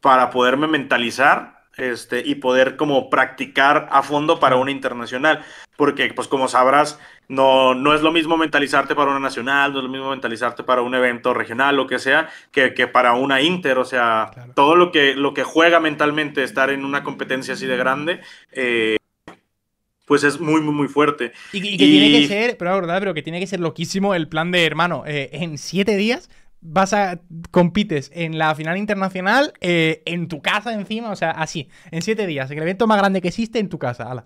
para poderme mentalizar este, y poder como practicar a fondo para una internacional. Porque, pues como sabrás, no, no es lo mismo mentalizarte para una nacional, no es lo mismo mentalizarte para un evento regional, lo que sea, que, para una inter. O sea, todo lo que, lo que juega mentalmente estar en una competencia así de grande, eh, pues es muy, muy, muy fuerte. Y, que tiene que ser, pero verdad, pero que tiene que ser loquísimo el plan de hermano, eh, en siete días vas a compites en la final internacional eh, en tu casa encima, o sea, así, en siete días, el evento más grande que existe en tu casa, ala.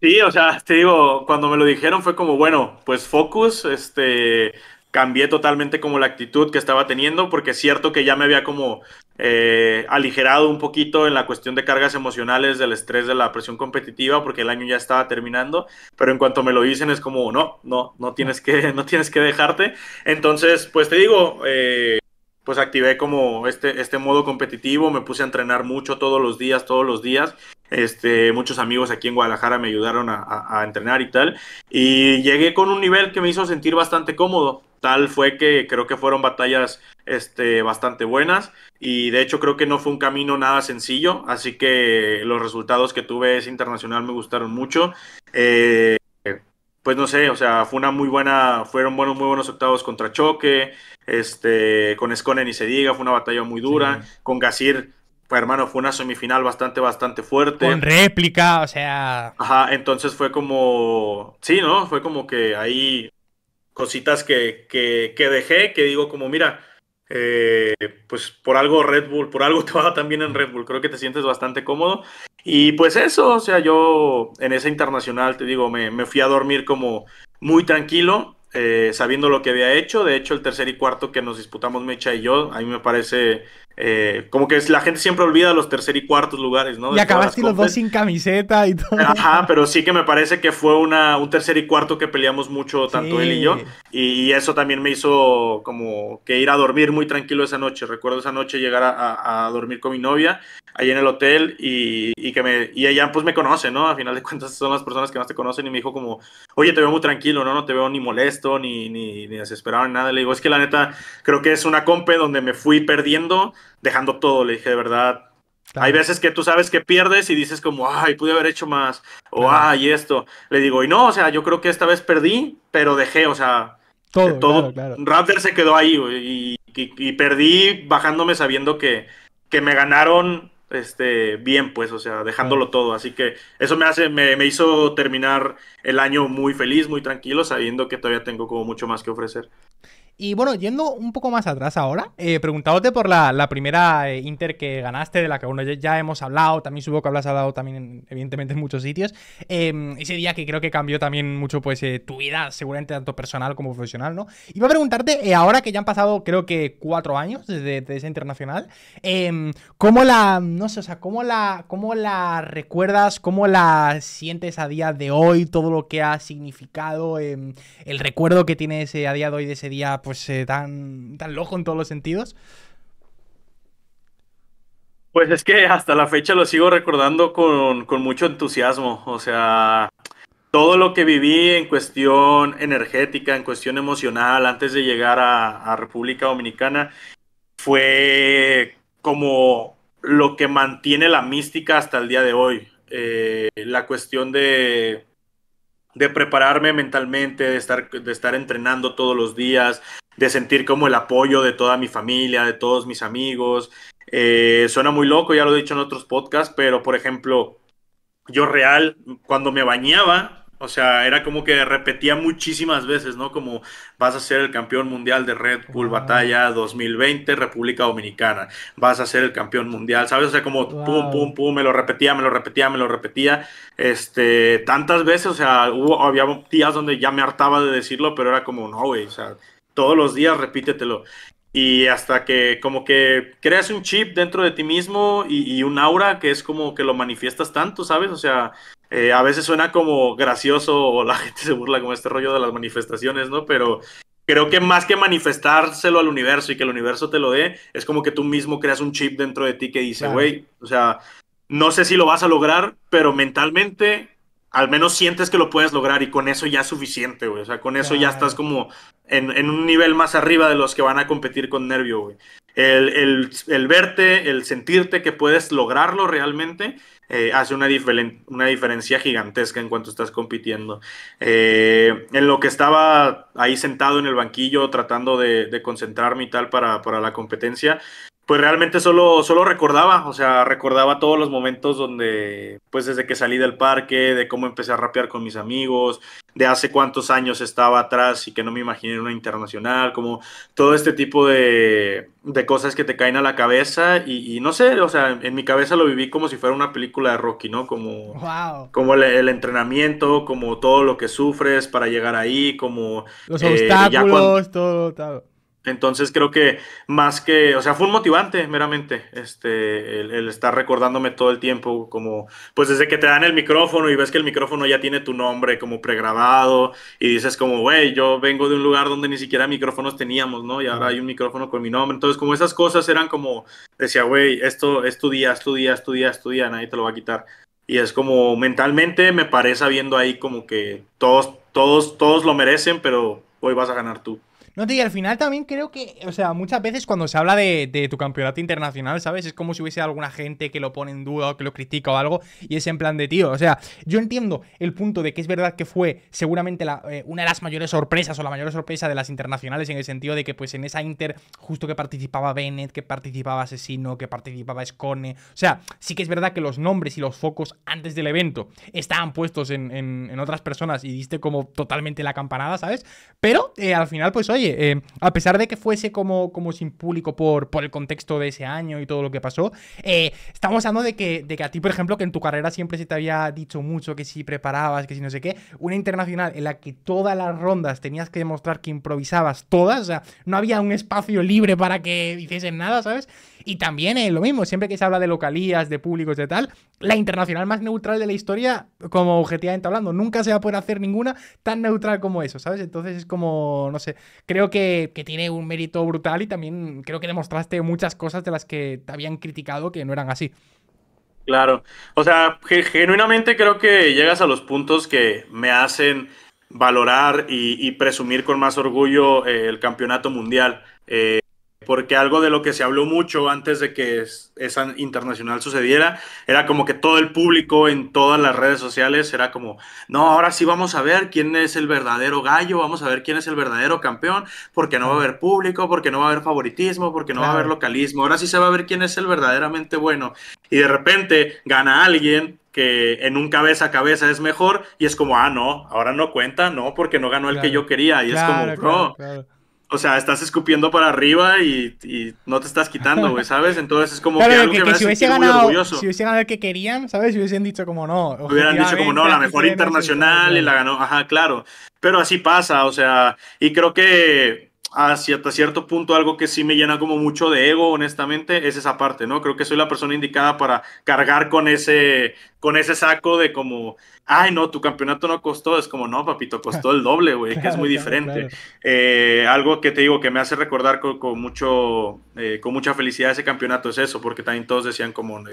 Sí, o sea, te digo, cuando me lo dijeron fue como, bueno, pues focus, este, cambié totalmente como la actitud que estaba teniendo, porque es cierto que ya me había como eh, aligerado un poquito en la cuestión de cargas emocionales del estrés de la presión competitiva porque el año ya estaba terminando pero en cuanto me lo dicen es como no no no tienes que *laughs* no tienes que dejarte entonces pues te digo eh, pues activé como este, este modo competitivo, me puse a entrenar mucho todos los días, todos los días. Este, muchos amigos aquí en Guadalajara me ayudaron a, a, entrenar y tal. Y llegué con un nivel que me hizo sentir bastante cómodo. Tal fue que creo que fueron batallas este, bastante buenas y de hecho creo que no fue un camino nada sencillo, así que los resultados que tuve ese internacional me gustaron mucho. Eh, pues no sé, o sea, fue una muy buena, fueron buenos, muy buenos octavos contra Choque, este, con Escone y se diga, fue una batalla muy dura, con Gasir, pues hermano, fue una semifinal bastante, bastante fuerte. Con réplica, o sea. Ajá, entonces fue como, sí, ¿no? Fue como que hay cositas que dejé, que digo como, mira, eh, pues por algo Red Bull, por algo *laughs* te va también en Red Bull, creo que te sientes bastante cómodo. Y pues eso, o sea, yo en esa internacional, te digo, me, fui a dormir como muy tranquilo, eh, sabiendo lo que había hecho. De hecho, el tercer y cuarto que nos disputamos Mecha y yo, a mí me parece eh, como que la gente siempre olvida los tercer y cuartos lugares, ¿no? y acabaste los dos sin camiseta y todo. Ajá, pero sí que me parece que fue una, un tercer y cuarto que peleamos mucho, tanto él y yo. Y, eso también me hizo como que ir a dormir muy tranquilo esa noche. Recuerdo esa noche llegar a, dormir con mi novia ahí en el hotel y, que me, y ella pues me conoce, ¿no? A final de cuentas son las personas que más te conocen y me dijo como, oye, te veo muy tranquilo, ¿no? No te veo ni molesto, ni, ni, desesperado, ni nada. Le digo, es que la neta, creo que es una compe donde me fui perdiendo dejando todo, le dije, de verdad. Hay veces que tú sabes que pierdes y dices como, ay, pude haber hecho más, o ay, esto. Le digo, y no, o sea, yo creo que esta vez perdí, pero dejé, o sea, todo, todo. Raptor se quedó ahí y, perdí bajándome sabiendo que, que me ganaron este, bien, pues, o sea, dejándolo todo. Así que eso me hace, me, me, hizo terminar el año muy feliz, muy tranquilo, sabiendo que todavía tengo como mucho más que ofrecer. Y bueno, yendo un poco más atrás ahora, eh, preguntándote por la, primera eh, Inter que ganaste, de la que bueno, ya, hemos hablado, también subo que hablas hablado también, evidentemente, en muchos sitios. Em, ese día que creo que cambió también mucho pues eh, tu vida, seguramente tanto personal como profesional, ¿no? Y Iba a preguntarte, eh, ahora que ya han pasado creo que cuatro años desde, desde internacional, em, ¿cómo la, no sé, sea, cómo la, cómo la recuerdas, cómo la sientes a día de hoy, todo lo que ha significado, em, el recuerdo que tienes a día de hoy de ese día? pues se eh, tan, loco en todos los sentidos? Pues es que hasta la fecha lo sigo recordando con, mucho entusiasmo. O sea, todo lo que viví en cuestión energética, en cuestión emocional, antes de llegar a, República Dominicana, fue como lo que mantiene la mística hasta el día de hoy. Eh, la cuestión de de prepararme mentalmente, de estar, de estar entrenando todos los días, de sentir como el apoyo de toda mi familia, de todos mis amigos. Eh, suena muy loco, ya lo he dicho en otros podcasts, pero por ejemplo, yo real, cuando me bañaba, o sea, era como que repetía muchísimas veces, ¿no? Como vas a ser el campeón mundial de Red Bull ah. Batalla 2020, República Dominicana, vas a ser el campeón mundial, ¿sabes? O sea, como pum, pum, pum, me lo repetía, me lo repetía, me lo repetía, este, tantas veces, o sea, hubo, había días donde ya me hartaba de decirlo, pero era como, no, güey, o sea, todos los días repítetelo. Y hasta que como que creas un chip dentro de ti mismo y, y un aura que es como que lo manifiestas tanto, ¿sabes? O sea, eh, a veces suena como gracioso o la *laughs* gente se burla con este rollo de las manifestaciones, ¿no? Pero creo que más que manifestárselo al universo y que el universo te lo dé, es como que tú mismo creas un chip dentro de ti que dice, güey, o sea, no sé si lo vas a lograr, pero mentalmente al menos sientes que lo puedes lograr y con eso ya es suficiente, güey. O sea, con eso ya estás como en, un nivel más arriba de los que van a competir con nervio, güey. el verte, el sentirte que puedes lograrlo realmente eh, hace una, una, diferencia gigantesca en cuanto estás compitiendo. Eh, en lo que estaba ahí sentado en el banquillo tratando de, de concentrarme y tal para, para la competencia, pues realmente solo, solo recordaba, o sea, recordaba todos los momentos donde, pues desde que salí del parque, de cómo empecé a rapear con mis amigos, de hace cuántos años estaba atrás y que no me imaginé una internacional, como todo este tipo de, de cosas que te caen a la cabeza y, no sé, o sea, en mi cabeza lo viví como si fuera una película de Rocky, ¿no? Como, como el, entrenamiento, como todo lo que sufres para llegar ahí, como... Los eh, obstáculos, todo, todo. Entonces creo que más que, o sea, fue un motivante meramente, este, el, estar recordándome todo el tiempo, como, pues desde que te dan el micrófono y ves que el micrófono ya tiene tu nombre como pregrabado y dices como, güey, yo vengo de un lugar donde ni siquiera micrófonos teníamos, ¿no? Y ahora hay un micrófono con mi nombre. Entonces como esas cosas eran como, decía, güey, esto es tu día, es tu día, es tu día, es tu nadie te lo va a quitar. Y es como mentalmente me parece viendo ahí como que todos, todos, todos lo merecen, pero hoy vas a ganar tú. No te y al final también creo que, o sea, muchas veces cuando se habla de, de, tu campeonato internacional, ¿sabes? Es como si hubiese alguna gente que lo pone en duda o que lo critica o algo, y es en plan de tío. O sea, yo entiendo el punto de que es verdad que fue seguramente la, eh, una de las mayores sorpresas o la mayor sorpresa de las internacionales en el sentido de que, pues en esa Inter, justo que participaba Bennett, que participaba Asesino, que participaba Scone. O sea, sí que es verdad que los nombres y los focos antes del evento estaban puestos en, otras personas y diste como totalmente la campanada, ¿sabes? Pero eh, al final, pues oye, eh, a pesar de que fuese como, como sin público por, por el contexto de ese año y todo lo que pasó, eh, estamos hablando de que, de que a ti, por ejemplo, que en tu carrera siempre se te había dicho mucho que si preparabas, que si no sé qué, una internacional en la que todas las rondas tenías que demostrar que improvisabas todas, o sea, no había un espacio libre para que hiciesen nada, ¿sabes? Y también es lo mismo, siempre que se habla de localías, de públicos, de tal, la internacional más neutral de la historia, como objetivamente hablando, nunca se va a poder hacer ninguna tan neutral como eso, ¿sabes? Entonces es como, no sé, creo que, tiene un mérito brutal y también creo que demostraste muchas cosas de las que te habían criticado que no eran así. Claro, o sea, genuinamente creo que llegas a los puntos que me hacen valorar y, y presumir con más orgullo eh, el campeonato mundial. Eh, porque algo de lo que se habló mucho antes de que esa internacional sucediera era como que todo el público en todas las redes sociales era como, no, ahora sí vamos a ver quién es el verdadero gallo, vamos a ver quién es el verdadero campeón, porque no va a haber público, porque no va a haber favoritismo, porque no va a haber localismo, ahora sí se va a ver quién es el verdaderamente bueno. Y de repente gana alguien que en un cabeza a cabeza es mejor y es como, ah, no, ahora no cuenta, no, porque no ganó el que yo quería y es como, bro o sea, estás escupiendo para arriba y, no te estás quitando, güey, ¿sabes? Entonces es como que, algo que, si hubiese ganado, si hubiese ganado el que querían, ¿sabes? Si hubiesen dicho como no. Hubieran dicho como no, la mejor internacional y la ganó, ajá, claro. Pero así pasa, o sea, y creo que hasta cierto punto algo que sí me llena como mucho de ego, honestamente, es esa parte, ¿no? Creo que soy la persona indicada para cargar con ese, con ese saco de como ay, no, tu campeonato no costó, es como, no, papito, costó el doble, güey, que es muy diferente. Eh, algo que te digo que me hace recordar con, mucho, eh, con mucha felicidad ese campeonato es eso, porque también todos decían como,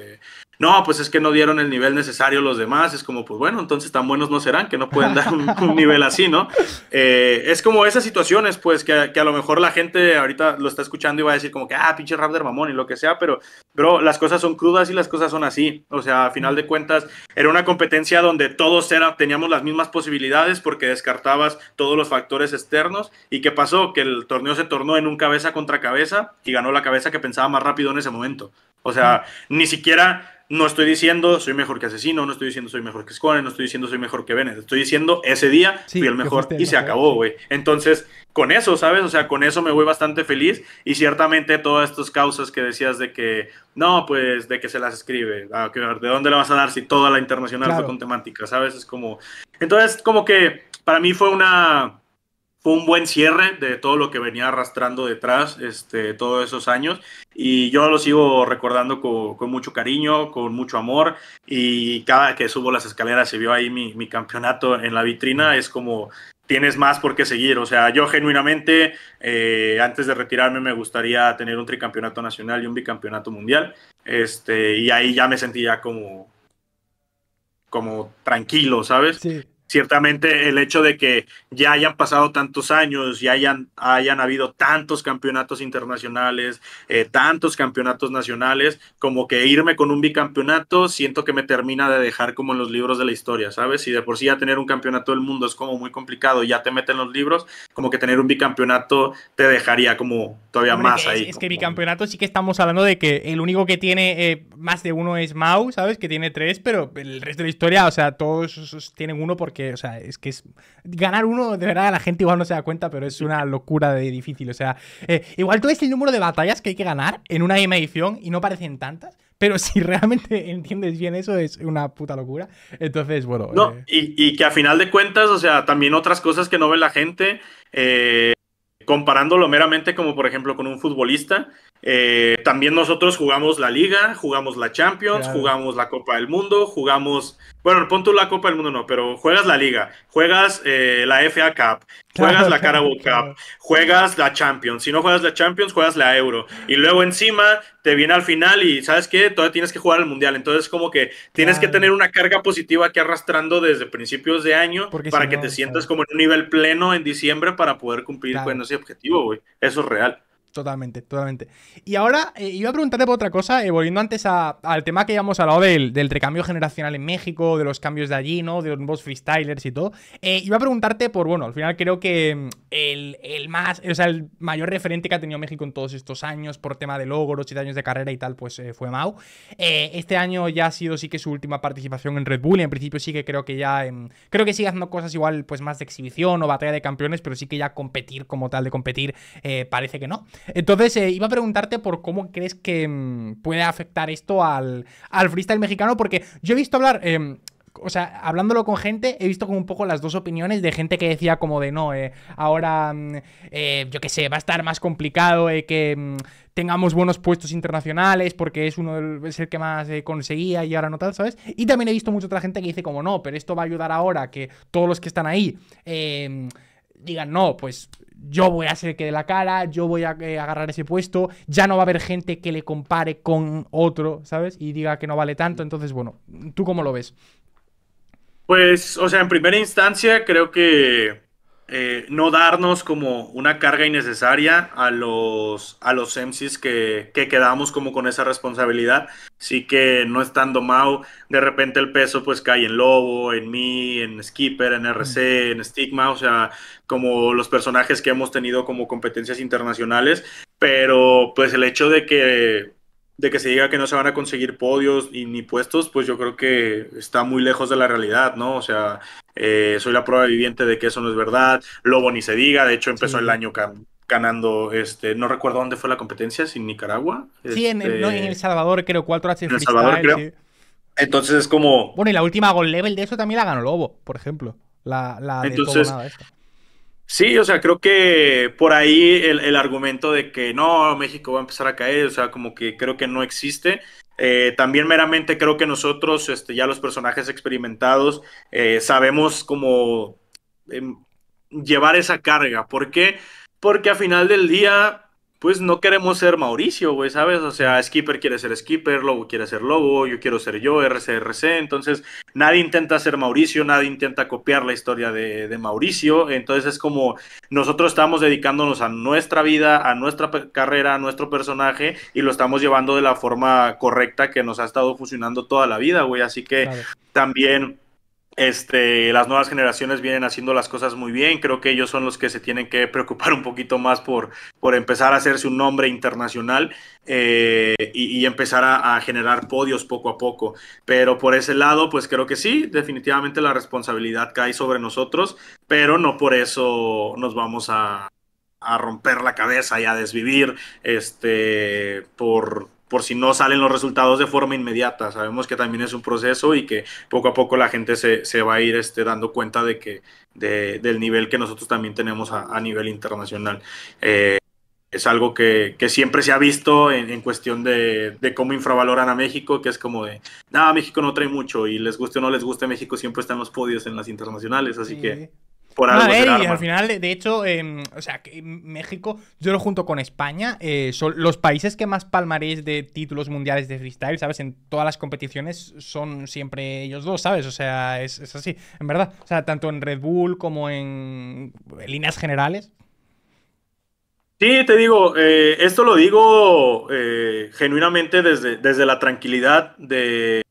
no, pues es que no dieron el nivel necesario los demás, es como, pues bueno, entonces tan buenos no serán, que no pueden dar un, nivel así, ¿no? Eh, es como esas situaciones, pues, que, a lo mejor la gente ahorita lo está escuchando y va a decir como que, ah, pinche Raptor mamón y lo que sea, pero, bro, las cosas son crudas y las cosas son así, o sea, a final de cuentas, era una competencia donde todos teníamos las mismas posibilidades porque descartabas todos los factores externos. ¿Y qué pasó? Que el torneo se tornó en un cabeza contra cabeza y ganó la cabeza que pensaba más rápido en ese momento. O sea, ni siquiera no estoy diciendo soy mejor que Asesino, no estoy diciendo soy mejor que Scone, no estoy diciendo soy mejor que Bennett. Estoy diciendo ese día fui el mejor y se acabó, güey. Entonces, con eso, ¿sabes? O sea, con eso me voy bastante feliz y ciertamente todas estas causas que decías de que, no, pues, de que se las escribe, ¿de dónde le vas a dar si toda la internacional fue con temática, ¿sabes? Es como... Entonces, como que para mí fue una fue un buen cierre de todo lo que venía arrastrando detrás este, todos esos años y yo lo sigo recordando con, mucho cariño, con mucho amor y cada que subo las escaleras se vio ahí mi, campeonato en la vitrina, es como tienes más por qué seguir. O sea, yo genuinamente, eh, antes de retirarme, me gustaría tener un tricampeonato nacional y un bicampeonato mundial. Este, y ahí ya me sentía como, como tranquilo, ¿sabes? Sí ciertamente el hecho de que ya hayan pasado tantos años, y hayan, hayan habido tantos campeonatos internacionales, eh, tantos campeonatos nacionales, como que irme con un bicampeonato, siento que me termina de dejar como en los libros de la historia, ¿sabes? Si de por sí ya tener un campeonato del mundo es como muy complicado, ya te meten los libros, como que tener un bicampeonato te dejaría como todavía más ahí. Es que bicampeonato sí que estamos hablando de que el único que tiene eh, más de uno es Mau, ¿sabes? Que tiene tres, pero el resto de la historia, o sea, todos tienen uno porque o sea, es que es. Ganar uno, de verdad, la gente igual no se da cuenta, pero es una locura de difícil. O sea, eh, igual tú ves el número de batallas que hay que ganar en una edición y no parecen tantas, pero si *laughs* realmente entiendes bien eso, es una puta locura. Entonces, bueno. No, eh, y, que a final de cuentas, o sea, también otras cosas que no ve la gente. Eh, comparándolo meramente como por ejemplo con un futbolista, también nosotros jugamos la liga, jugamos la Champions, jugamos la Copa del Mundo, jugamos bueno, pon tú la Copa del Mundo, no, pero juegas la Liga, juegas eh, la FA Cup, juegas la Carabao Cup, juegas la Champions. Si no juegas la Champions, juegas la Euro. Y luego encima te viene al final y ¿sabes qué? Todavía tienes que jugar al Mundial. Entonces, como que tienes que tener una carga positiva que arrastrando desde principios de año para que te sientas como en un nivel pleno en diciembre para poder cumplir con ese objetivo, güey. Eso es real. Totalmente, totalmente. Y ahora eh, iba a preguntarte por otra cosa, eh, volviendo antes al tema que hemos hablado del, del recambio generacional en México, de los cambios de allí, ¿no? De los nuevos freestylers y todo. Eh, iba a preguntarte por, bueno, al final creo que mm, el, más, o sea, el mayor referente que ha tenido México en todos estos años por tema de logros, siete años de carrera y tal, pues fue Mau. este año ya ha sido sí que su última participación en Red Bull y en principio sí que creo que ya, em, creo que sigue haciendo cosas igual pues más de exhibición o batalla de campeones, pero sí que ya competir como tal de competir parece que no. Entonces, eh, iba a preguntarte por cómo crees que mm, puede afectar esto al, al, freestyle mexicano, porque yo he visto hablar... Em, o sea, hablándolo con gente, he visto como un poco las dos opiniones de gente que decía como de no, eh, ahora, mm, eh, yo qué sé, va a estar más complicado que mm, tengamos buenos puestos internacionales porque es uno del, es que más conseguía y ahora no tal, ¿sabes? Y también he visto mucha otra gente que dice como no, pero esto va a ayudar ahora que todos los que están ahí... Em, digan, no, pues yo voy a ser que de la cara, yo voy a eh, agarrar ese puesto, ya no va a haber gente que le compare con otro, ¿sabes? Y diga que no vale tanto. Entonces, bueno, ¿tú cómo lo ves? Pues, o sea, en primera instancia creo que eh, no darnos como una carga innecesaria a los, a los MCs que, quedamos como con esa responsabilidad. Sí que no estando mal, de repente el peso pues cae en Lobo, en mí, en Skipper, en RC, en Stigma, o sea, como los personajes que hemos tenido como competencias internacionales, pero pues el hecho de que de que se diga que no se van a conseguir podios y, ni puestos, pues yo creo que está muy lejos de la realidad, ¿no? O sea, eh, soy la prueba viviente de que eso no es verdad. Lobo ni se diga, de hecho empezó el año ganando, este, no recuerdo dónde fue la competencia, sin Nicaragua. Sí, en, el, este Salvador creo, cuatro H En El Salvador creo. Entonces es como... Bueno, y la última gol level de eso también la ganó Lobo, por ejemplo. La, la Entonces, de todo Sí, o sea, creo que por ahí el, argumento de que no, México va a empezar a caer, o sea, como que creo que no existe. Eh, también meramente creo que nosotros, este, ya los personajes experimentados, eh, sabemos cómo em, llevar esa carga. ¿Por qué? Porque a final del día pues no queremos ser Mauricio, güey, ¿sabes? O sea, Skipper quiere ser Skipper, Lobo quiere ser Lobo, yo quiero ser yo, RCRC. Entonces, nadie intenta ser Mauricio, nadie intenta copiar la historia de, Mauricio. Entonces, es como nosotros estamos dedicándonos a nuestra vida, a nuestra carrera, a nuestro personaje y lo estamos llevando de la forma correcta que nos ha estado fusionando toda la vida, güey. Así que también este, las nuevas generaciones vienen haciendo las cosas muy bien. Creo que ellos son los que se tienen que preocupar un poquito más por, por empezar a hacerse un nombre internacional eh, y, empezar a, generar podios poco a poco. Pero por ese lado, pues creo que sí, definitivamente la responsabilidad cae sobre nosotros, pero no por eso nos vamos a, a romper la cabeza y a desvivir este, por, por si no salen los resultados de forma inmediata. Sabemos que también es un proceso y que poco a poco la gente se, va a ir este, dando cuenta de que, del nivel que nosotros también tenemos a, nivel internacional. Eh, es algo que, que, siempre se ha visto en, en cuestión de, de, cómo infravaloran a México, que es como de, nada, México no trae mucho y les guste o no les guste, México siempre están los podios en las internacionales, así que a ver, y al final, de hecho, em, sea, México, yo lo junto con España, eh, son los países que más palmaréis de títulos mundiales de freestyle, ¿sabes? En todas las competiciones son siempre ellos dos, ¿sabes? O sea, es, así, en verdad. O sea, tanto en Red Bull como en, líneas generales. Sí, te digo, eh, esto lo digo eh, genuinamente desde, desde la tranquilidad de,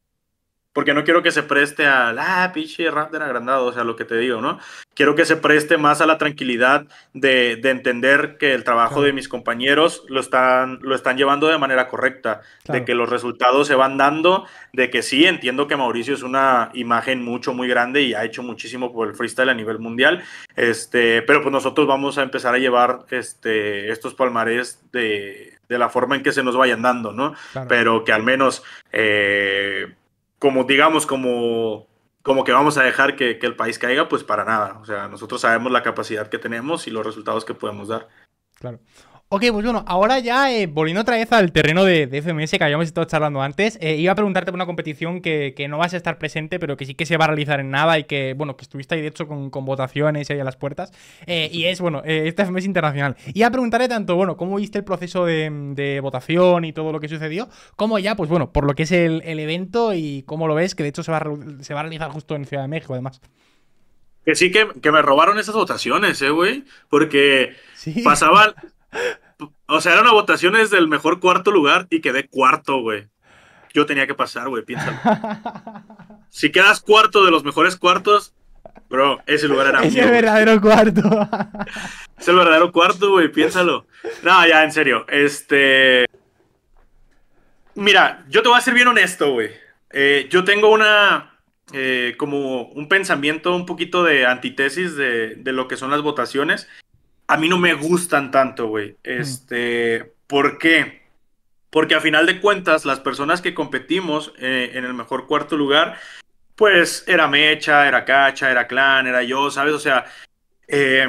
porque no quiero que se preste a la ah, pinche Raptor agrandado, o sea, lo que te digo, ¿no? Quiero que se preste más a la tranquilidad de, entender que el trabajo de mis compañeros lo están, lo están llevando de manera correcta, de que los resultados se van dando, de que sí, entiendo que Mauricio es una imagen mucho, muy grande y ha hecho muchísimo por el freestyle a nivel mundial, este, pero pues nosotros vamos a empezar a llevar este, estos palmarés de, la forma en que se nos vayan dando, ¿no? Pero que al menos... Eh, como digamos, como, como que vamos a dejar que, que, el país caiga, pues para nada. O sea, nosotros sabemos la capacidad que tenemos y los resultados que podemos dar. Claro. Ok, pues bueno, ahora ya eh, volviendo otra vez al terreno de, FMS que habíamos estado charlando antes, eh, iba a preguntarte por una competición que, no vas a estar presente, pero que sí que se va a realizar en nada y que, bueno, que estuviste ahí de hecho con, votaciones ahí a las puertas, eh, y es, bueno, este FMS internacional. Iba a preguntarle tanto, bueno, cómo viste el proceso de, votación y todo lo que sucedió, como ya, pues bueno, por lo que es el, evento y cómo lo ves, que de hecho se va, a, realizar justo en Ciudad de México además. Que sí, que, me robaron esas votaciones, ¿eh, güey? Porque pasaba... O sea, era una votación desde mejor cuarto lugar y quedé cuarto, güey. Yo tenía que pasar, güey, piénsalo. *laughs* si quedas cuarto de los mejores cuartos, bro, ese lugar era Es el verdadero cuarto. es el verdadero cuarto, güey, piénsalo. No, ya, en serio. Este. Mira, yo te voy a ser bien honesto, güey. Eh, yo tengo una. Eh, como un pensamiento un poquito de antitesis de lo que son las votaciones a mí no me gustan tanto, güey. Este, ¿por qué? Porque a final de cuentas, las personas que competimos eh, en el mejor cuarto lugar, pues era Mecha, era Cacha, era Clan, era yo, ¿sabes? O sea, eh,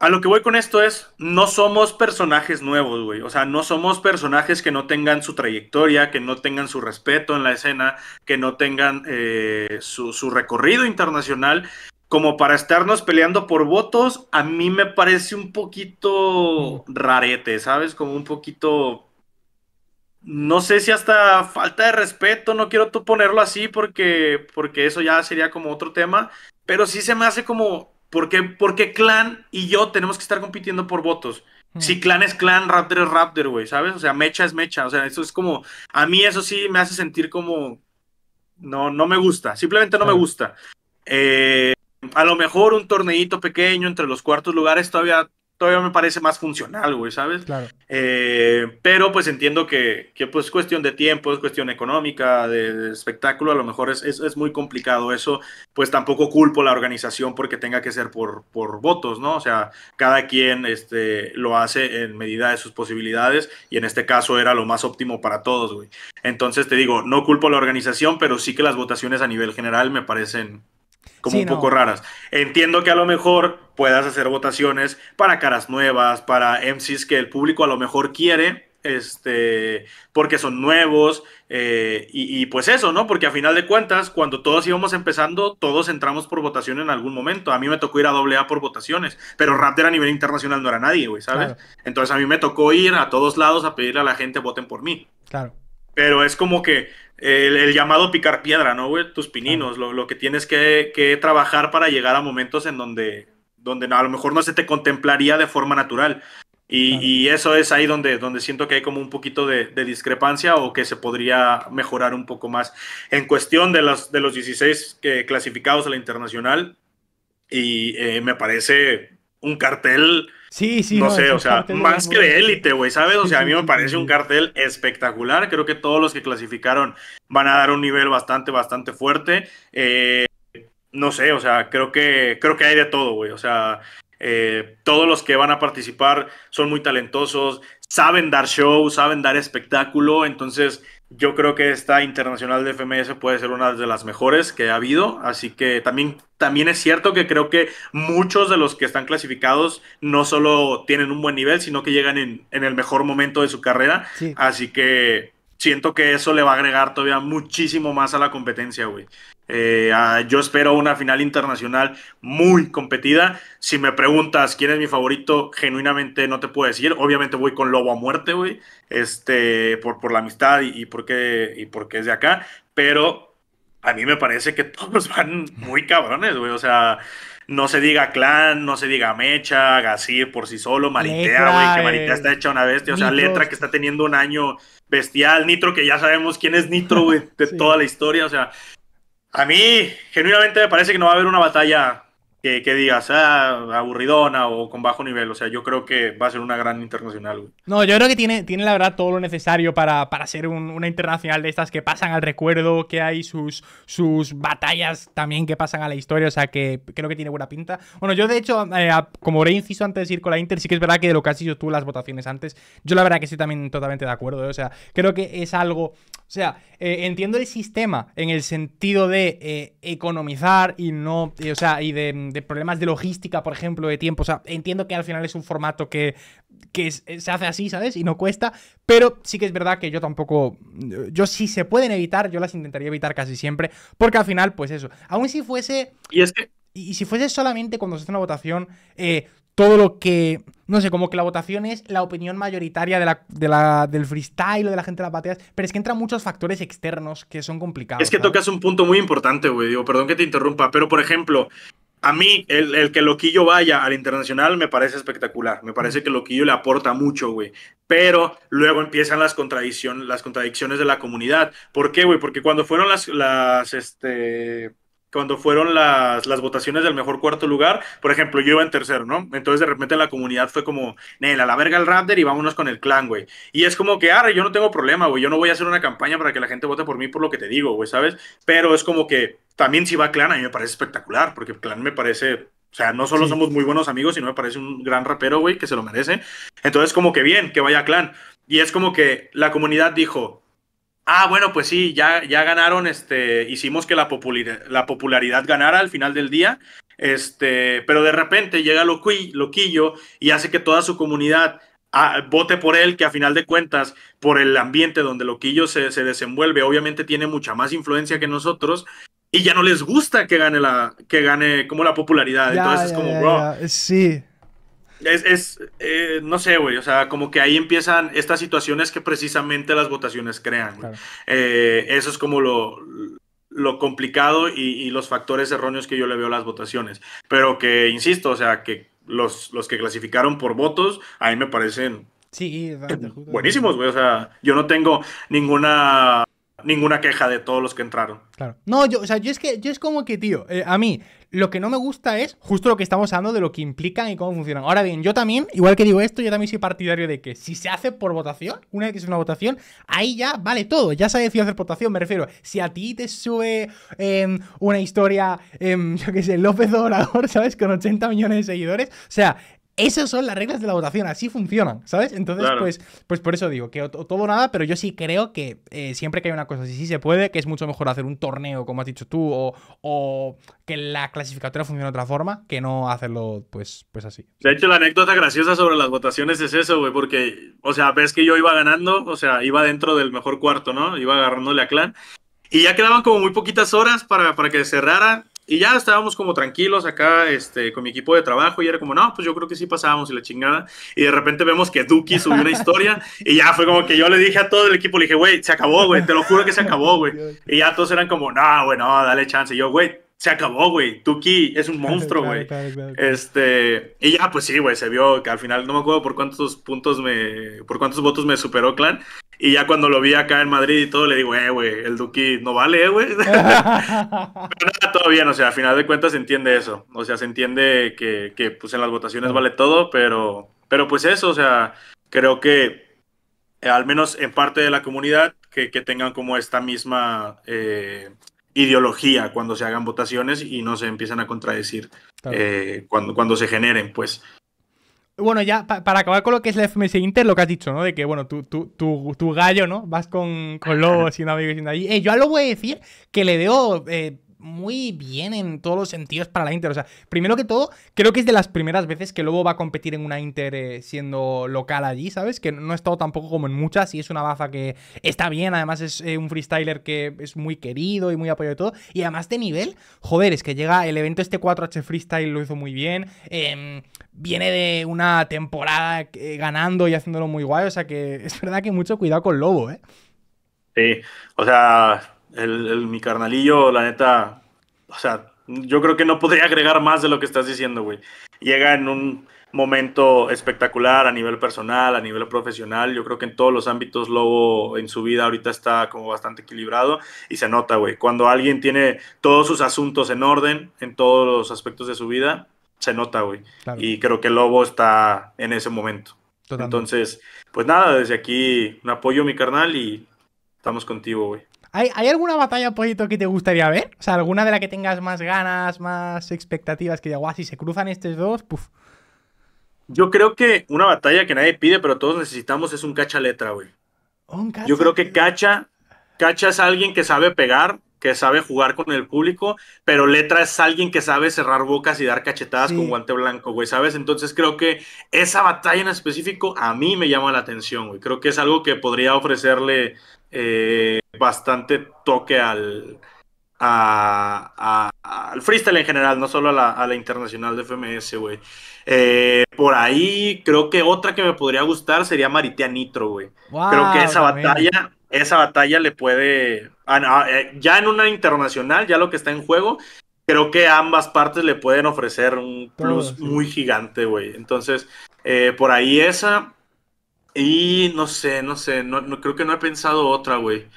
a lo que voy con esto es, no somos personajes nuevos, güey. O sea, no somos personajes que no tengan su trayectoria, que no tengan su respeto en la escena, que no tengan eh, su, su, recorrido internacional como para estarnos peleando por votos, a mí me parece un poquito mm. rarete, ¿sabes? Como un poquito, no sé si hasta falta de respeto, no quiero tú ponerlo así porque, porque eso ya sería como otro tema, pero sí se me hace como, ¿Por porque Clan y yo tenemos que estar compitiendo por votos. Mm. Si clan es clan, Raptor es Raptor, güey, ¿sabes? O sea, mecha es mecha, o sea, eso es como, a mí eso sí me hace sentir como, no, no me gusta, simplemente no me gusta. Eh, a lo mejor un torneito pequeño entre los cuartos lugares todavía, todavía me parece más funcional, güey, ¿sabes? Claro. Eh, pero pues entiendo que, que pues cuestión de tiempo, es cuestión económica, de, espectáculo, a lo mejor es, muy complicado eso, pues tampoco culpo la organización porque tenga que ser por, por votos, ¿no? O sea, cada quien este, lo hace en medida de sus posibilidades y en este caso era lo más óptimo para todos, güey. Entonces te digo, no culpo a la organización, pero sí que las votaciones a nivel general me parecen como un poco raras. Entiendo que a lo mejor puedas hacer votaciones para caras nuevas, para MCs que el público a lo mejor quiere, este, porque son nuevos, eh, y, pues eso, ¿no? Porque a final de cuentas, cuando todos íbamos empezando, todos entramos por votación en algún momento. A mí me tocó ir a AA por votaciones, pero Raptor a nivel internacional no era nadie, güey, ¿sabes? Entonces a mí me tocó ir a todos lados a pedirle a la gente voten por mí. Claro pero es como que el, llamado picar piedra, ¿no, güey? Tus pininos, lo, que tienes que, trabajar para llegar a momentos en donde, donde a lo mejor no se te contemplaría de forma natural. Y, eso es ahí donde, donde siento que hay como un poquito de, discrepancia o que se podría mejorar un poco más. En cuestión de los, de los 16 eh, clasificados a la internacional, y eh, me parece un cartel Sí, sí. No, no sé, o sea, más que de élite, güey, ¿sabes? O sea, a mí me *laughs* parece un cartel espectacular. Creo que todos los que clasificaron van a dar un nivel bastante, bastante fuerte. Eh, no sé, o sea, creo que, creo que hay de todo, güey. O sea, eh, todos los que van a participar son muy talentosos, saben dar show, saben dar espectáculo. Entonces, yo creo que esta internacional de FMS puede ser una de las mejores que ha habido, así que también, también es cierto que creo que muchos de los que están clasificados no solo tienen un buen nivel, sino que llegan en, el mejor momento de su carrera, así que siento que eso le va a agregar todavía muchísimo más a la competencia, güey. Eh, ah, yo espero una final internacional muy competida. Si me preguntas quién es mi favorito, genuinamente no te puedo decir. Obviamente voy con Lobo a muerte, güey. Este, por, por la amistad y, porque, y porque es de acá. Pero a mí me parece que todos *laughs* van muy cabrones, güey. O sea, no se diga clan, no se diga mecha, Gasir por sí solo, Maritea, güey, que eh, Maritea está hecha una bestia, o sea, Letra que está teniendo un año bestial, Nitro que ya sabemos quién es Nitro, güey, de toda la historia, o sea, a mí, genuinamente, me parece que no va a haber una batalla que, digas, ah, aburridona o con bajo nivel. O sea, yo creo que va a ser una gran internacional. No, yo creo que tiene, tiene la verdad todo lo necesario para, para ser una internacional de estas que pasan al recuerdo, que hay sus, sus batallas también que pasan a la historia. O sea, que creo que tiene buena pinta. Bueno, yo de hecho, eh, como habré inciso antes de ir con la Inter, sí que es verdad que de lo que has dicho tú las votaciones antes, yo la verdad que estoy también totalmente de acuerdo. ¿eh? O sea, creo que es algo. O sea, eh, entiendo el sistema en el sentido de economizar y no. o sea, y de mm, de problemas de logística, por ejemplo, de tiempo. O sea, entiendo que al final es un formato que, que eh, se hace así, ¿sabes? Y no cuesta, pero sí que es verdad que yo tampoco, eh, yo si se pueden evitar, yo las intentaría evitar casi siempre, porque al final, pues eso, aún si fuese... Y es que... Y, si fuese solamente cuando se hace una votación, eh, todo lo que. No sé, como que la votación es la opinión mayoritaria de la, de la, del freestyle o de la gente de las bateas, pero es que entran muchos factores externos que son complicados. Es que tocas un punto muy importante, güey. Digo, perdón que te interrumpa, pero por ejemplo, a mí, el, que Loquillo vaya al internacional me parece espectacular. Me parece que Loquillo le aporta mucho, güey. Pero luego empiezan las, contradicciones, las contradicciones de la comunidad. ¿Por qué, güey? Porque cuando fueron las, las, este, cuando fueron las, las, votaciones del mejor cuarto lugar, por ejemplo, yo iba en tercero, ¿no? Entonces de repente la comunidad fue como, Nel, a la verga el Raptor y vámonos con el clan, güey. Y es como que, ah, yo no tengo problema, güey, yo no voy a hacer una campaña para que la gente vote por mí por lo que te digo, güey, ¿sabes? Pero es como que también si va clan, a mí me parece espectacular, porque clan me parece o sea, no solo somos muy buenos amigos, sino me parece un gran rapero, güey, que se lo merece. Entonces, como que bien, que vaya clan. Y es como que la comunidad dijo, Ah, bueno, pues sí, ya, ya ganaron, este, hicimos que la, popularidad, la popularidad ganara al final del día, este, pero de repente llega Loquillo y hace que toda su comunidad ah, vote por él, que a final de cuentas, por el ambiente donde Loquillo se, desenvuelve, obviamente tiene mucha más influencia que nosotros, y ya no les gusta que gane la, que gane como la popularidad. Entonces es como, bro. Sí. Es, es eh, no sé, güey, o sea, como que ahí empiezan estas situaciones que precisamente las votaciones crean. Eh, eso es como lo, lo complicado y, los factores erróneos que yo le veo a las votaciones. Pero que, insisto, o sea, que los, los que clasificaron por votos, ahí me parecen Sí, buenísimos, güey. O sea, yo no tengo ninguna ninguna queja de todos los que entraron. Claro. No, yo, o sea, yo es que yo es como que, tío, eh, a mí lo que no me gusta es justo lo que estamos hablando de lo que implican y cómo funcionan. Ahora bien, yo también, igual que digo esto, yo también soy partidario de que si se hace por votación, una vez que es una votación, ahí ya vale todo, ya se ha decidido hacer votación, me refiero. Si a ti te sube em, una historia, em, *laughs* yo qué sé, López Obrador, *laughs* ¿sabes? Con 80 millones de seguidores, o sea, esas son las reglas de la votación, así funcionan, ¿sabes? Entonces, pues, pues por eso digo que todo nada, pero yo sí creo que eh, siempre que hay una cosa así, sí se puede, que es mucho mejor hacer un torneo, como has dicho tú, o, que la clasificatoria funcione de otra forma, que no hacerlo, pues, pues así. De hecho, la anécdota graciosa sobre las votaciones es eso, güey, porque, o sea, ves que yo iba ganando, o sea, iba dentro del mejor cuarto, ¿no? Iba agarrándole a Clan. Y ya quedaban como muy poquitas horas para, para que cerrara. Y ya estábamos como tranquilos acá este, con mi equipo de trabajo y era como, no, pues yo creo que sí pasábamos y la chingada. Y de repente vemos que Duki subió una historia y ya fue como que yo le dije a todo el equipo, le dije, güey, se acabó, güey, te lo juro que se acabó, güey. *laughs* Y ya todos eran como, no, güey, no, dale chance. Y yo, güey, se acabó, güey. Tuki es un *laughs* monstruo, güey. este, y ya, pues sí, güey, se vio que al final no me acuerdo por cuántos puntos me, por cuántos votos me superó Clan. Y ya cuando lo vi acá en Madrid y todo, le digo, eh, güey, el Duki no vale, eh, güey. *laughs* Pero nada, todo bien, o sea, al final de cuentas se entiende eso. O sea, se entiende que, que pues en las votaciones vale todo, pero, pero pues eso, o sea, creo que eh, al menos en parte de la comunidad que, tengan como esta misma eh, ideología cuando se hagan votaciones y no se empiezan a contradecir eh, cuando, cuando se generen, pues. Bueno, ya para acabar con lo que es la FMS Inter, lo que has dicho, ¿no? De que, bueno, tu, tu, tu, gallo, ¿no? Vas con, con Lobo, sin amigos, sin eh, yo a lo voy a decir que le veo eh, muy bien en todos los sentidos para la Inter. O sea, primero que todo, creo que es de las primeras veces que Lobo va a competir en una Inter eh, siendo local allí, ¿sabes? Que no ha estado tampoco como en muchas y es una baza que está bien, además es eh, un freestyler que es muy querido y muy apoyado de todo. Y además de nivel, joder, es que llega el evento este 4H Freestyle, lo hizo muy bien. Em, viene de una temporada eh, ganando y haciéndolo muy guay, o sea que es verdad que mucho cuidado con Lobo, ¿eh? Sí, o sea, el, mi carnalillo, la neta, o sea, yo creo que no podría agregar más de lo que estás diciendo, güey. Llega en un momento espectacular a nivel personal, a nivel profesional. Yo creo que en todos los ámbitos Lobo en su vida ahorita está como bastante equilibrado y se nota, güey. Cuando alguien tiene todos sus asuntos en orden en todos los aspectos de su vida, se nota, güey. Y creo que Lobo está en ese momento. Entonces, pues nada, desde aquí un apoyo mi carnal y estamos contigo, güey. ¿Hay, alguna batalla, Pollito, que te gustaría ver? O sea, alguna de la que tengas más ganas, más expectativas, que ya, guau, si se cruzan estos dos, puf. Yo creo que una batalla que nadie pide, pero todos necesitamos, es un cacha letra, güey. Oh, ¿Un cacha? Yo creo que cacha, cacha es alguien que sabe pegar, que sabe jugar con el público, pero Letra es alguien que sabe cerrar bocas y dar cachetadas con guante blanco, güey, ¿sabes? Entonces creo que esa batalla en específico a mí me llama la atención, güey. Creo que es algo que podría ofrecerle eh, bastante toque al, al freestyle en general, no solo a la, internacional de FMS, güey. Eh, por ahí creo que otra que me podría gustar sería Maritea Nitro, güey. creo que esa batalla, esa batalla le puede, ah, ah, eh, ya en una internacional, ya lo que está en juego, creo que ambas partes le pueden ofrecer un plus muy gigante, güey. Entonces, por ahí esa, y no sé, no sé, no, creo que no he pensado otra, güey.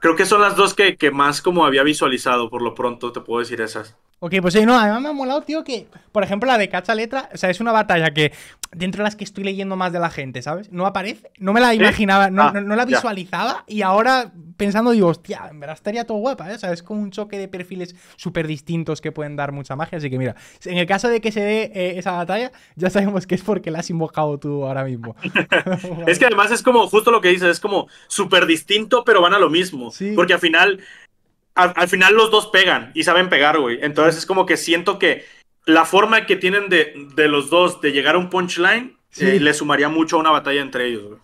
Creo que son las dos que, que más como había visualizado, por lo pronto te puedo decir esas. Ok, pues sí, no, además me ha molado, tío, que, por ejemplo, la de Cacha Letra, o sea, es una batalla que, dentro de las que estoy leyendo más de la gente, ¿sabes? No aparece, no me la imaginaba, no, ah, la visualizaba, y ahora pensando, digo, hostia, en verdad estaría todo guapa, ¿eh? O sea, es como un choque de perfiles súper distintos que pueden dar mucha magia, así que mira, en el caso de que se dé eh, esa batalla, ya sabemos que es porque la has invocado tú ahora mismo. *laughs* es que además es como, justo lo que dices, es como súper distinto, pero van a lo mismo, porque al final al, final los dos pegan y saben pegar, güey. Entonces es como que siento que la forma que tienen de, los dos de llegar a un punchline eh, le sumaría mucho a una batalla entre ellos, güey.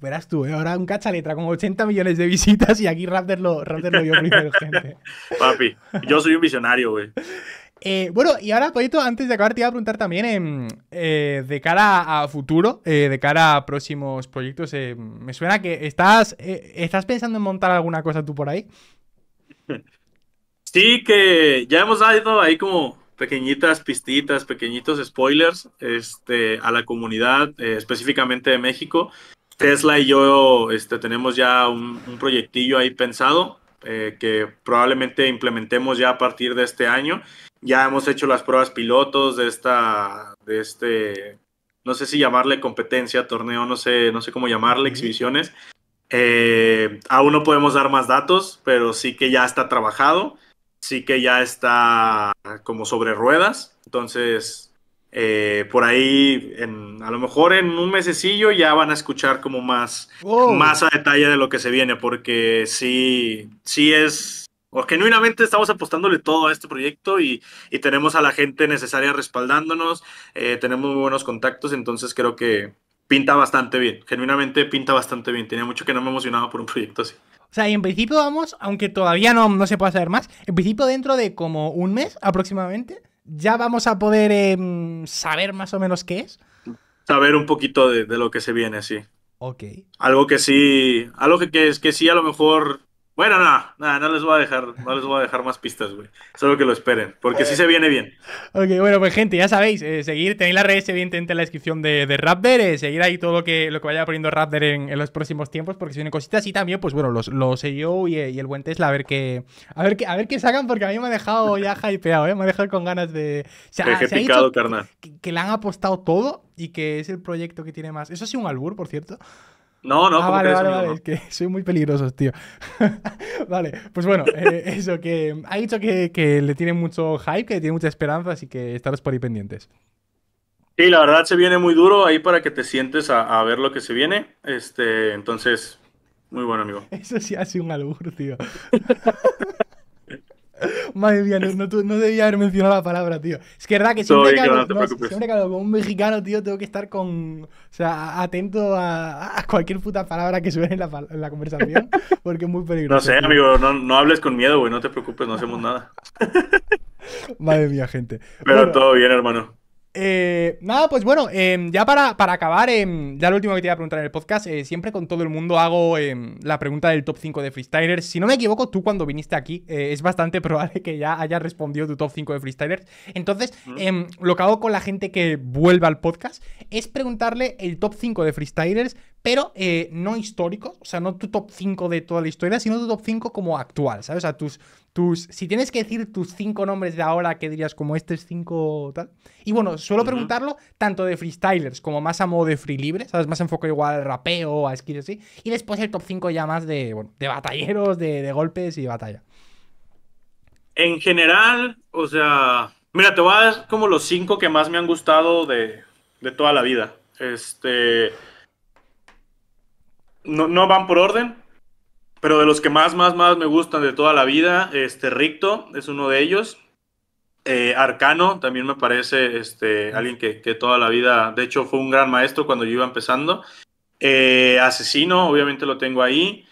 Verás tú, eh, ahora un cachaletra con 80 millones de visitas y aquí Raptor lo, Raptor lo vio primero, *laughs* gente. Papi, yo soy un visionario, güey. Eh, bueno, y ahora, proyecto, antes de acabar, te iba a preguntar también, em, de cara a futuro, de cara a próximos proyectos, em, me suena que estás, estás pensando en montar alguna cosa tú por ahí. *laughs* Sí, que ya hemos dado ahí como pequeñitas pistitas, pequeñitos spoilers este, a la comunidad, eh, específicamente de México. Tesla y yo este, tenemos ya un, proyectillo ahí pensado eh, que probablemente implementemos ya a partir de este año. Ya hemos hecho las pruebas pilotos de esta, de este, no sé si llamarle competencia, torneo, no sé, no sé cómo llamarle, exhibiciones. Eh, aún no podemos dar más datos, pero sí que ya está trabajado, sí que ya está como sobre ruedas. Entonces, eh, por ahí, a lo mejor en un mesecillo ya van a escuchar como más, más a detalle de lo que se viene, porque sí, sí es, genuinamente estamos apostándole todo a este proyecto y, tenemos a la gente necesaria respaldándonos, eh, tenemos muy buenos contactos, entonces creo que pinta bastante bien. Genuinamente pinta bastante bien. Tenía mucho que no me emocionaba por un proyecto así. O sea, y en principio vamos, aunque todavía no, no se pueda saber más, en principio dentro de como un mes aproximadamente, ya vamos a poder em, saber más o menos qué es. Saber un poquito de, lo que se viene, sí. Ok. Algo que sí, algo que es que sí a lo mejor bueno, no, no, no les voy a dejar, no les voy a dejar más pistas, güey. Solo que lo esperen, porque sí se viene bien. Ok, bueno, pues gente, ya sabéis, eh, seguir, tenéis las redes evidentemente en la descripción de, de Raptor, eh, seguir ahí todo lo que, lo que vaya poniendo Raptor en, los próximos tiempos, porque si vienen cositas y también, pues bueno, los, los yo e eh, y, el buen Tesla, a ver qué, a ver que a ver qué sacan, porque a mí me ha dejado ya *laughs* hypeado, eh, me ha dejado con ganas de... picado, ha que, le han apostado todo y que es el proyecto que tiene más... Eso sido un albur, por cierto. No, no, ah, Es que *laughs* soy muy peligroso, tío. *laughs* vale, pues bueno, eh, *laughs* eso que ha dicho que, le tiene mucho hype, que le tiene mucha esperanza, así que estaros por ahí pendientes. Sí, la verdad se viene muy duro ahí para que te sientes a, ver lo que se viene. Este, entonces, muy bueno, amigo. Eso sí ha sido un albur, tío. *laughs* Madre mía, no, no, debía haber mencionado la palabra, tío. Es que es verdad que siempre, que, hablo, con un mexicano, tío, tengo que estar con. atento a, cualquier puta palabra que suene en la, conversación, *laughs* porque es muy peligroso. No sé, amigo, no, hables con miedo, güey, no te preocupes, no hacemos nada. *laughs* Madre mía, gente. Pero todo bien, hermano. Eh, nada, pues bueno, em, ya para, para acabar, em, ya lo último que te iba a preguntar en el podcast, eh, siempre con todo el mundo hago em, la pregunta del top 5 de freestylers. Si no me equivoco, tú cuando viniste aquí eh, es bastante *laughs* probable que ya hayas respondido tu top 5 de freestylers. Entonces, lo que hago con la gente que vuelva al podcast es preguntarle el top 5 de freestylers pero eh, no histórico, o sea, no tu top 5 de toda la historia, sino tu top 5 como actual, ¿sabes? O sea, tus, tus, si tienes que decir tus 5 nombres de ahora, ¿qué dirías como estos es 5 tal. Y bueno, suelo preguntarlo tanto de freestylers como más a modo de free libre, ¿sabes? Más enfoque igual al rapeo, a skills así. Y después el top 5 ya más de, bueno, de batalleros, de, golpes y batalla. En general, o sea, mira, te voy a dar como los 5 que más me han gustado de, de toda la vida. Este no, no van por orden, pero de los que más, más, más me gustan de toda la vida, este Ricto es uno de ellos. Eh, Arcano también me parece este, alguien que, toda la vida, de hecho, fue un gran maestro cuando yo iba empezando. Eh, Asesino, obviamente lo tengo ahí.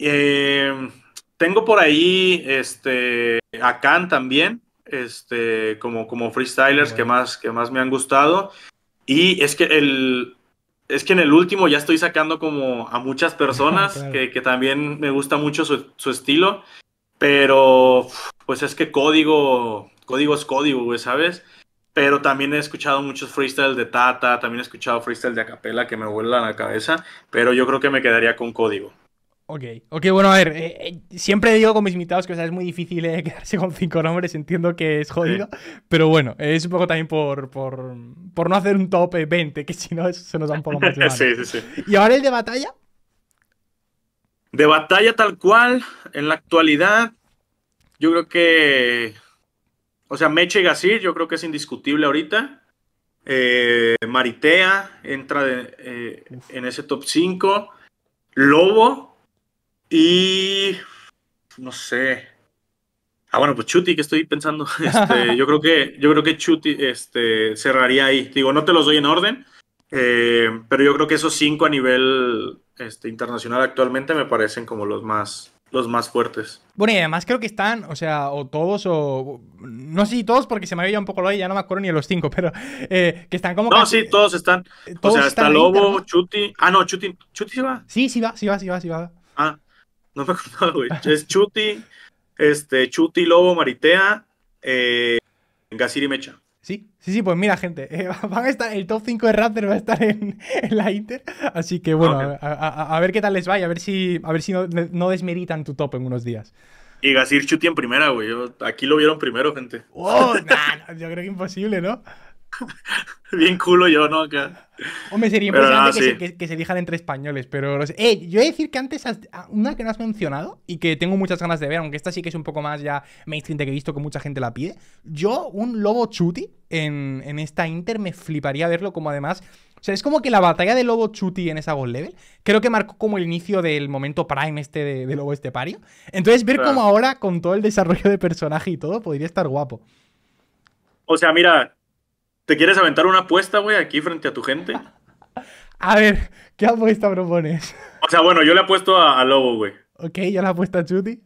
Eh, tengo por ahí este, a también, este, como, como freestylers que, más, que más me han gustado. Y es que el, es que en el último ya estoy sacando como a muchas personas *laughs* que, también me gusta mucho su, estilo, pero pues es que código, código es código, ¿sabes? Pero también he escuchado muchos freestyles de Tata, también he escuchado freestyles de acapella que me vuelan la cabeza, pero yo creo que me quedaría con código. Ok, bueno, a ver, eh, eh, siempre digo con mis invitados que es muy difícil eh, *laughs* quedarse con cinco nombres, entiendo que es jodido, pero bueno, es un poco también por, no hacer un top 20, que si no se nos da un poco más. *laughs* ¿Y ahora el de batalla? De batalla tal cual, en la actualidad, yo creo que, o sea, Meche y Gasir, yo creo que es indiscutible ahorita. Maritea entra en ese top 5. Lobo, y. No sé. Ah, bueno, pues Chuti, que estoy pensando. *laughs* Este, yo creo que, yo creo que Chuti este, cerraría ahí. Digo, no te los doy en orden, eh, pero yo creo que esos cinco a nivel este, internacional actualmente me parecen como los más, los más fuertes. Bueno, y además creo que están, o sea, o todos o... No sé todos, porque se me había ido un poco lo de ya no me acuerdo ni de los cinco, pero eh, que están como... No, sí, todos están. o sea, está Lobo, Ah, no, Chuti, Chuti va. Sí, sí va, sí va, sí va, sí va. Ah, no me *laughs* acuerdo, güey. Es Chuti, este, Chuti, Lobo, Maritea, eh, y Mecha. Sí, sí, sí, pues mira, gente, eh, *laughs* van a estar, el top 5 de Raptor va a estar *laughs* en, la Inter. Así que bueno, a, ver qué tal les va a ver si, a ver si no, desmeritan tu top en unos días. Y Gasir Chuti en primera, güey. Aquí lo vieron primero, gente. Oh, yo creo que imposible, ¿no? *laughs* Bien culo yo, ¿no? Que... Hombre, sería impresionante que, se, que, entre españoles, pero... Eh, yo he a decir que antes, ah, una que no has mencionado y que tengo muchas ganas de ver, aunque esta sí que es un poco más ya mainstream de que he visto que mucha gente la pide, yo un Lobo Chuti en, esta Inter me fliparía verlo como además... O sea, es como que la batalla de Lobo Chuti en esa Gold Level creo que marcó como el inicio del momento prime este de, lobo Lobo Estepario. Entonces, ver como cómo ahora, con todo el desarrollo de personaje y todo, podría estar guapo. O sea, mira, ¿Te quieres aventar una apuesta, güey, aquí frente a tu gente? *laughs* a ver, ¿qué apuesta propones? o sea, bueno, yo le apuesto a, Lobo, güey. Ok, yo la apuesto a Chuty.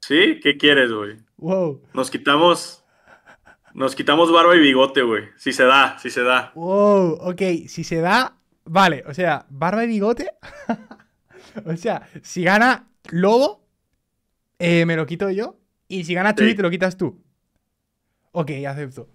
¿Sí? ¿Qué quieres, güey? Wow. Nos quitamos. Nos quitamos barba y bigote, güey. Si se da, si se da. Wow, ok, si se da, vale, o sea, barba y bigote. *laughs* o sea, si gana Lobo, eh, me lo quito yo. Y si gana Chuty, te lo quitas tú. Ok, acepto.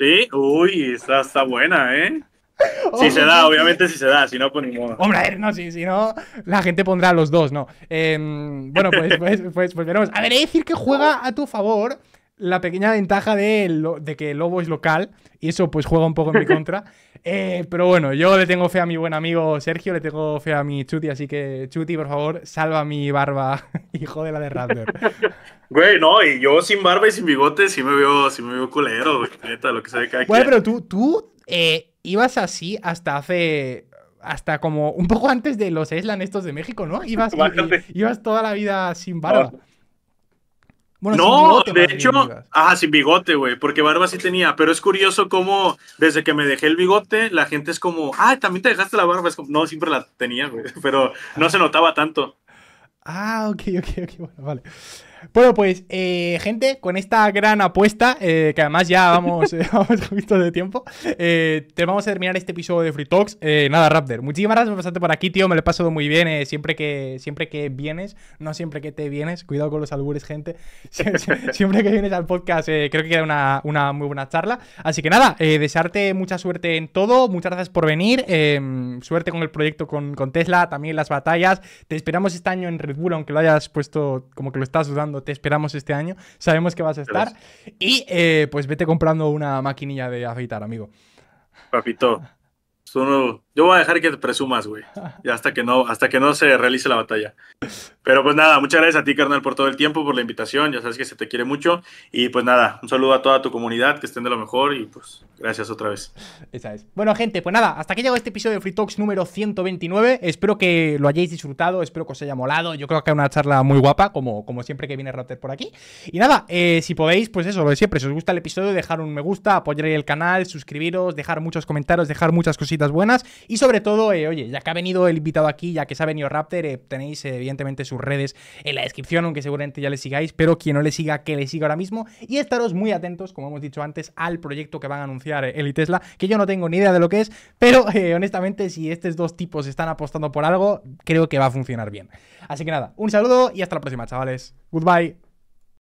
Sí, uy, está, está buena, ¿eh? *laughs* Si sí se da, obviamente si sí se da, si no, pues ni modo. Hombre, a ver, no, si, no, la gente pondrá los dos, ¿no? Em, bueno, pues, pues, pues, pues veremos. A ver, he decir que juega a tu favor la pequeña ventaja de, de, que Lobo es local y eso pues juega un poco en mi *laughs* contra. Eh, pero bueno, yo le tengo fe a mi buen amigo Sergio, le tengo fe a mi Chuti, así que Chuti, por favor, salva mi barba, *laughs* hijo de la de Raptor. *laughs* Güey, no, y yo sin barba y sin bigote sí me veo, me culero, neta, lo que sea pero tú, tú eh, ibas así hasta hace hasta como un poco antes de los Eslan estos de México, ¿no? Ibas, toda la vida sin barba no, de hecho, ah, sin bigote, güey, porque barba sí tenía, pero es curioso cómo desde que me dejé el bigote, la gente es como, ah, también te dejaste la barba, no, siempre la tenía, güey, *laughs* pero no se notaba tanto. Ah, ok, ok, ok, bueno, vale. Bueno, pues, eh, gente, con esta gran apuesta, eh, que además ya vamos, *laughs* *laughs* de tiempo, eh, te vamos a terminar este episodio de Free Talks. nada, Raptor, muchísimas gracias por pasarte por aquí, tío. Me lo he pasado muy bien siempre, que, siempre que vienes, no siempre que te vienes. Cuidado con los albures, gente. *laughs* siempre que vienes al podcast, creo que queda una, una, muy buena charla. Así que nada, desearte mucha suerte en todo. Muchas gracias por venir. Em, suerte con el proyecto con, con Tesla, también las batallas. Te esperamos este año en Red Bull, aunque lo hayas puesto como que lo estás usando te esperamos este año, sabemos que vas a estar. Y eh, pues vete comprando una maquinilla de afeitar, amigo. Papito, son yo voy a dejar que te presumas, güey. Hasta que no, hasta que no se realice la batalla. Pero pues nada, muchas gracias a ti, carnal, por todo el tiempo, por la invitación. Ya sabes que se te quiere mucho. Y pues nada, un saludo a toda tu comunidad, que estén de lo mejor. Y pues gracias otra vez. Esa es. Bueno, gente, pues nada, hasta aquí llegó este episodio de Free Talks número 129. Espero que lo hayáis disfrutado, espero que os haya molado. Yo creo que sido una charla muy guapa, como, como siempre que viene Rotter por aquí. Y nada, eh, si podéis, pues eso, lo de siempre. Si os gusta el episodio, dejar un me gusta, apoyar el canal, suscribiros, dejar muchos comentarios, dejar muchas cositas buenas y sobre todo, eh, oye, ya que ha venido el invitado aquí, ya que sabe ha venido Raptor, eh, tenéis eh, evidentemente sus redes en la descripción, aunque seguramente ya le sigáis, pero quien no le siga, que le siga ahora mismo. Y estaros muy atentos, como hemos dicho antes, al proyecto que van a anunciar el y Tesla, que yo no tengo ni idea de lo que es, pero honestamente, si estos dos tipos están apostando por algo, creo que va a funcionar bien. Así que nada, un saludo y hasta la próxima, chavales. Goodbye.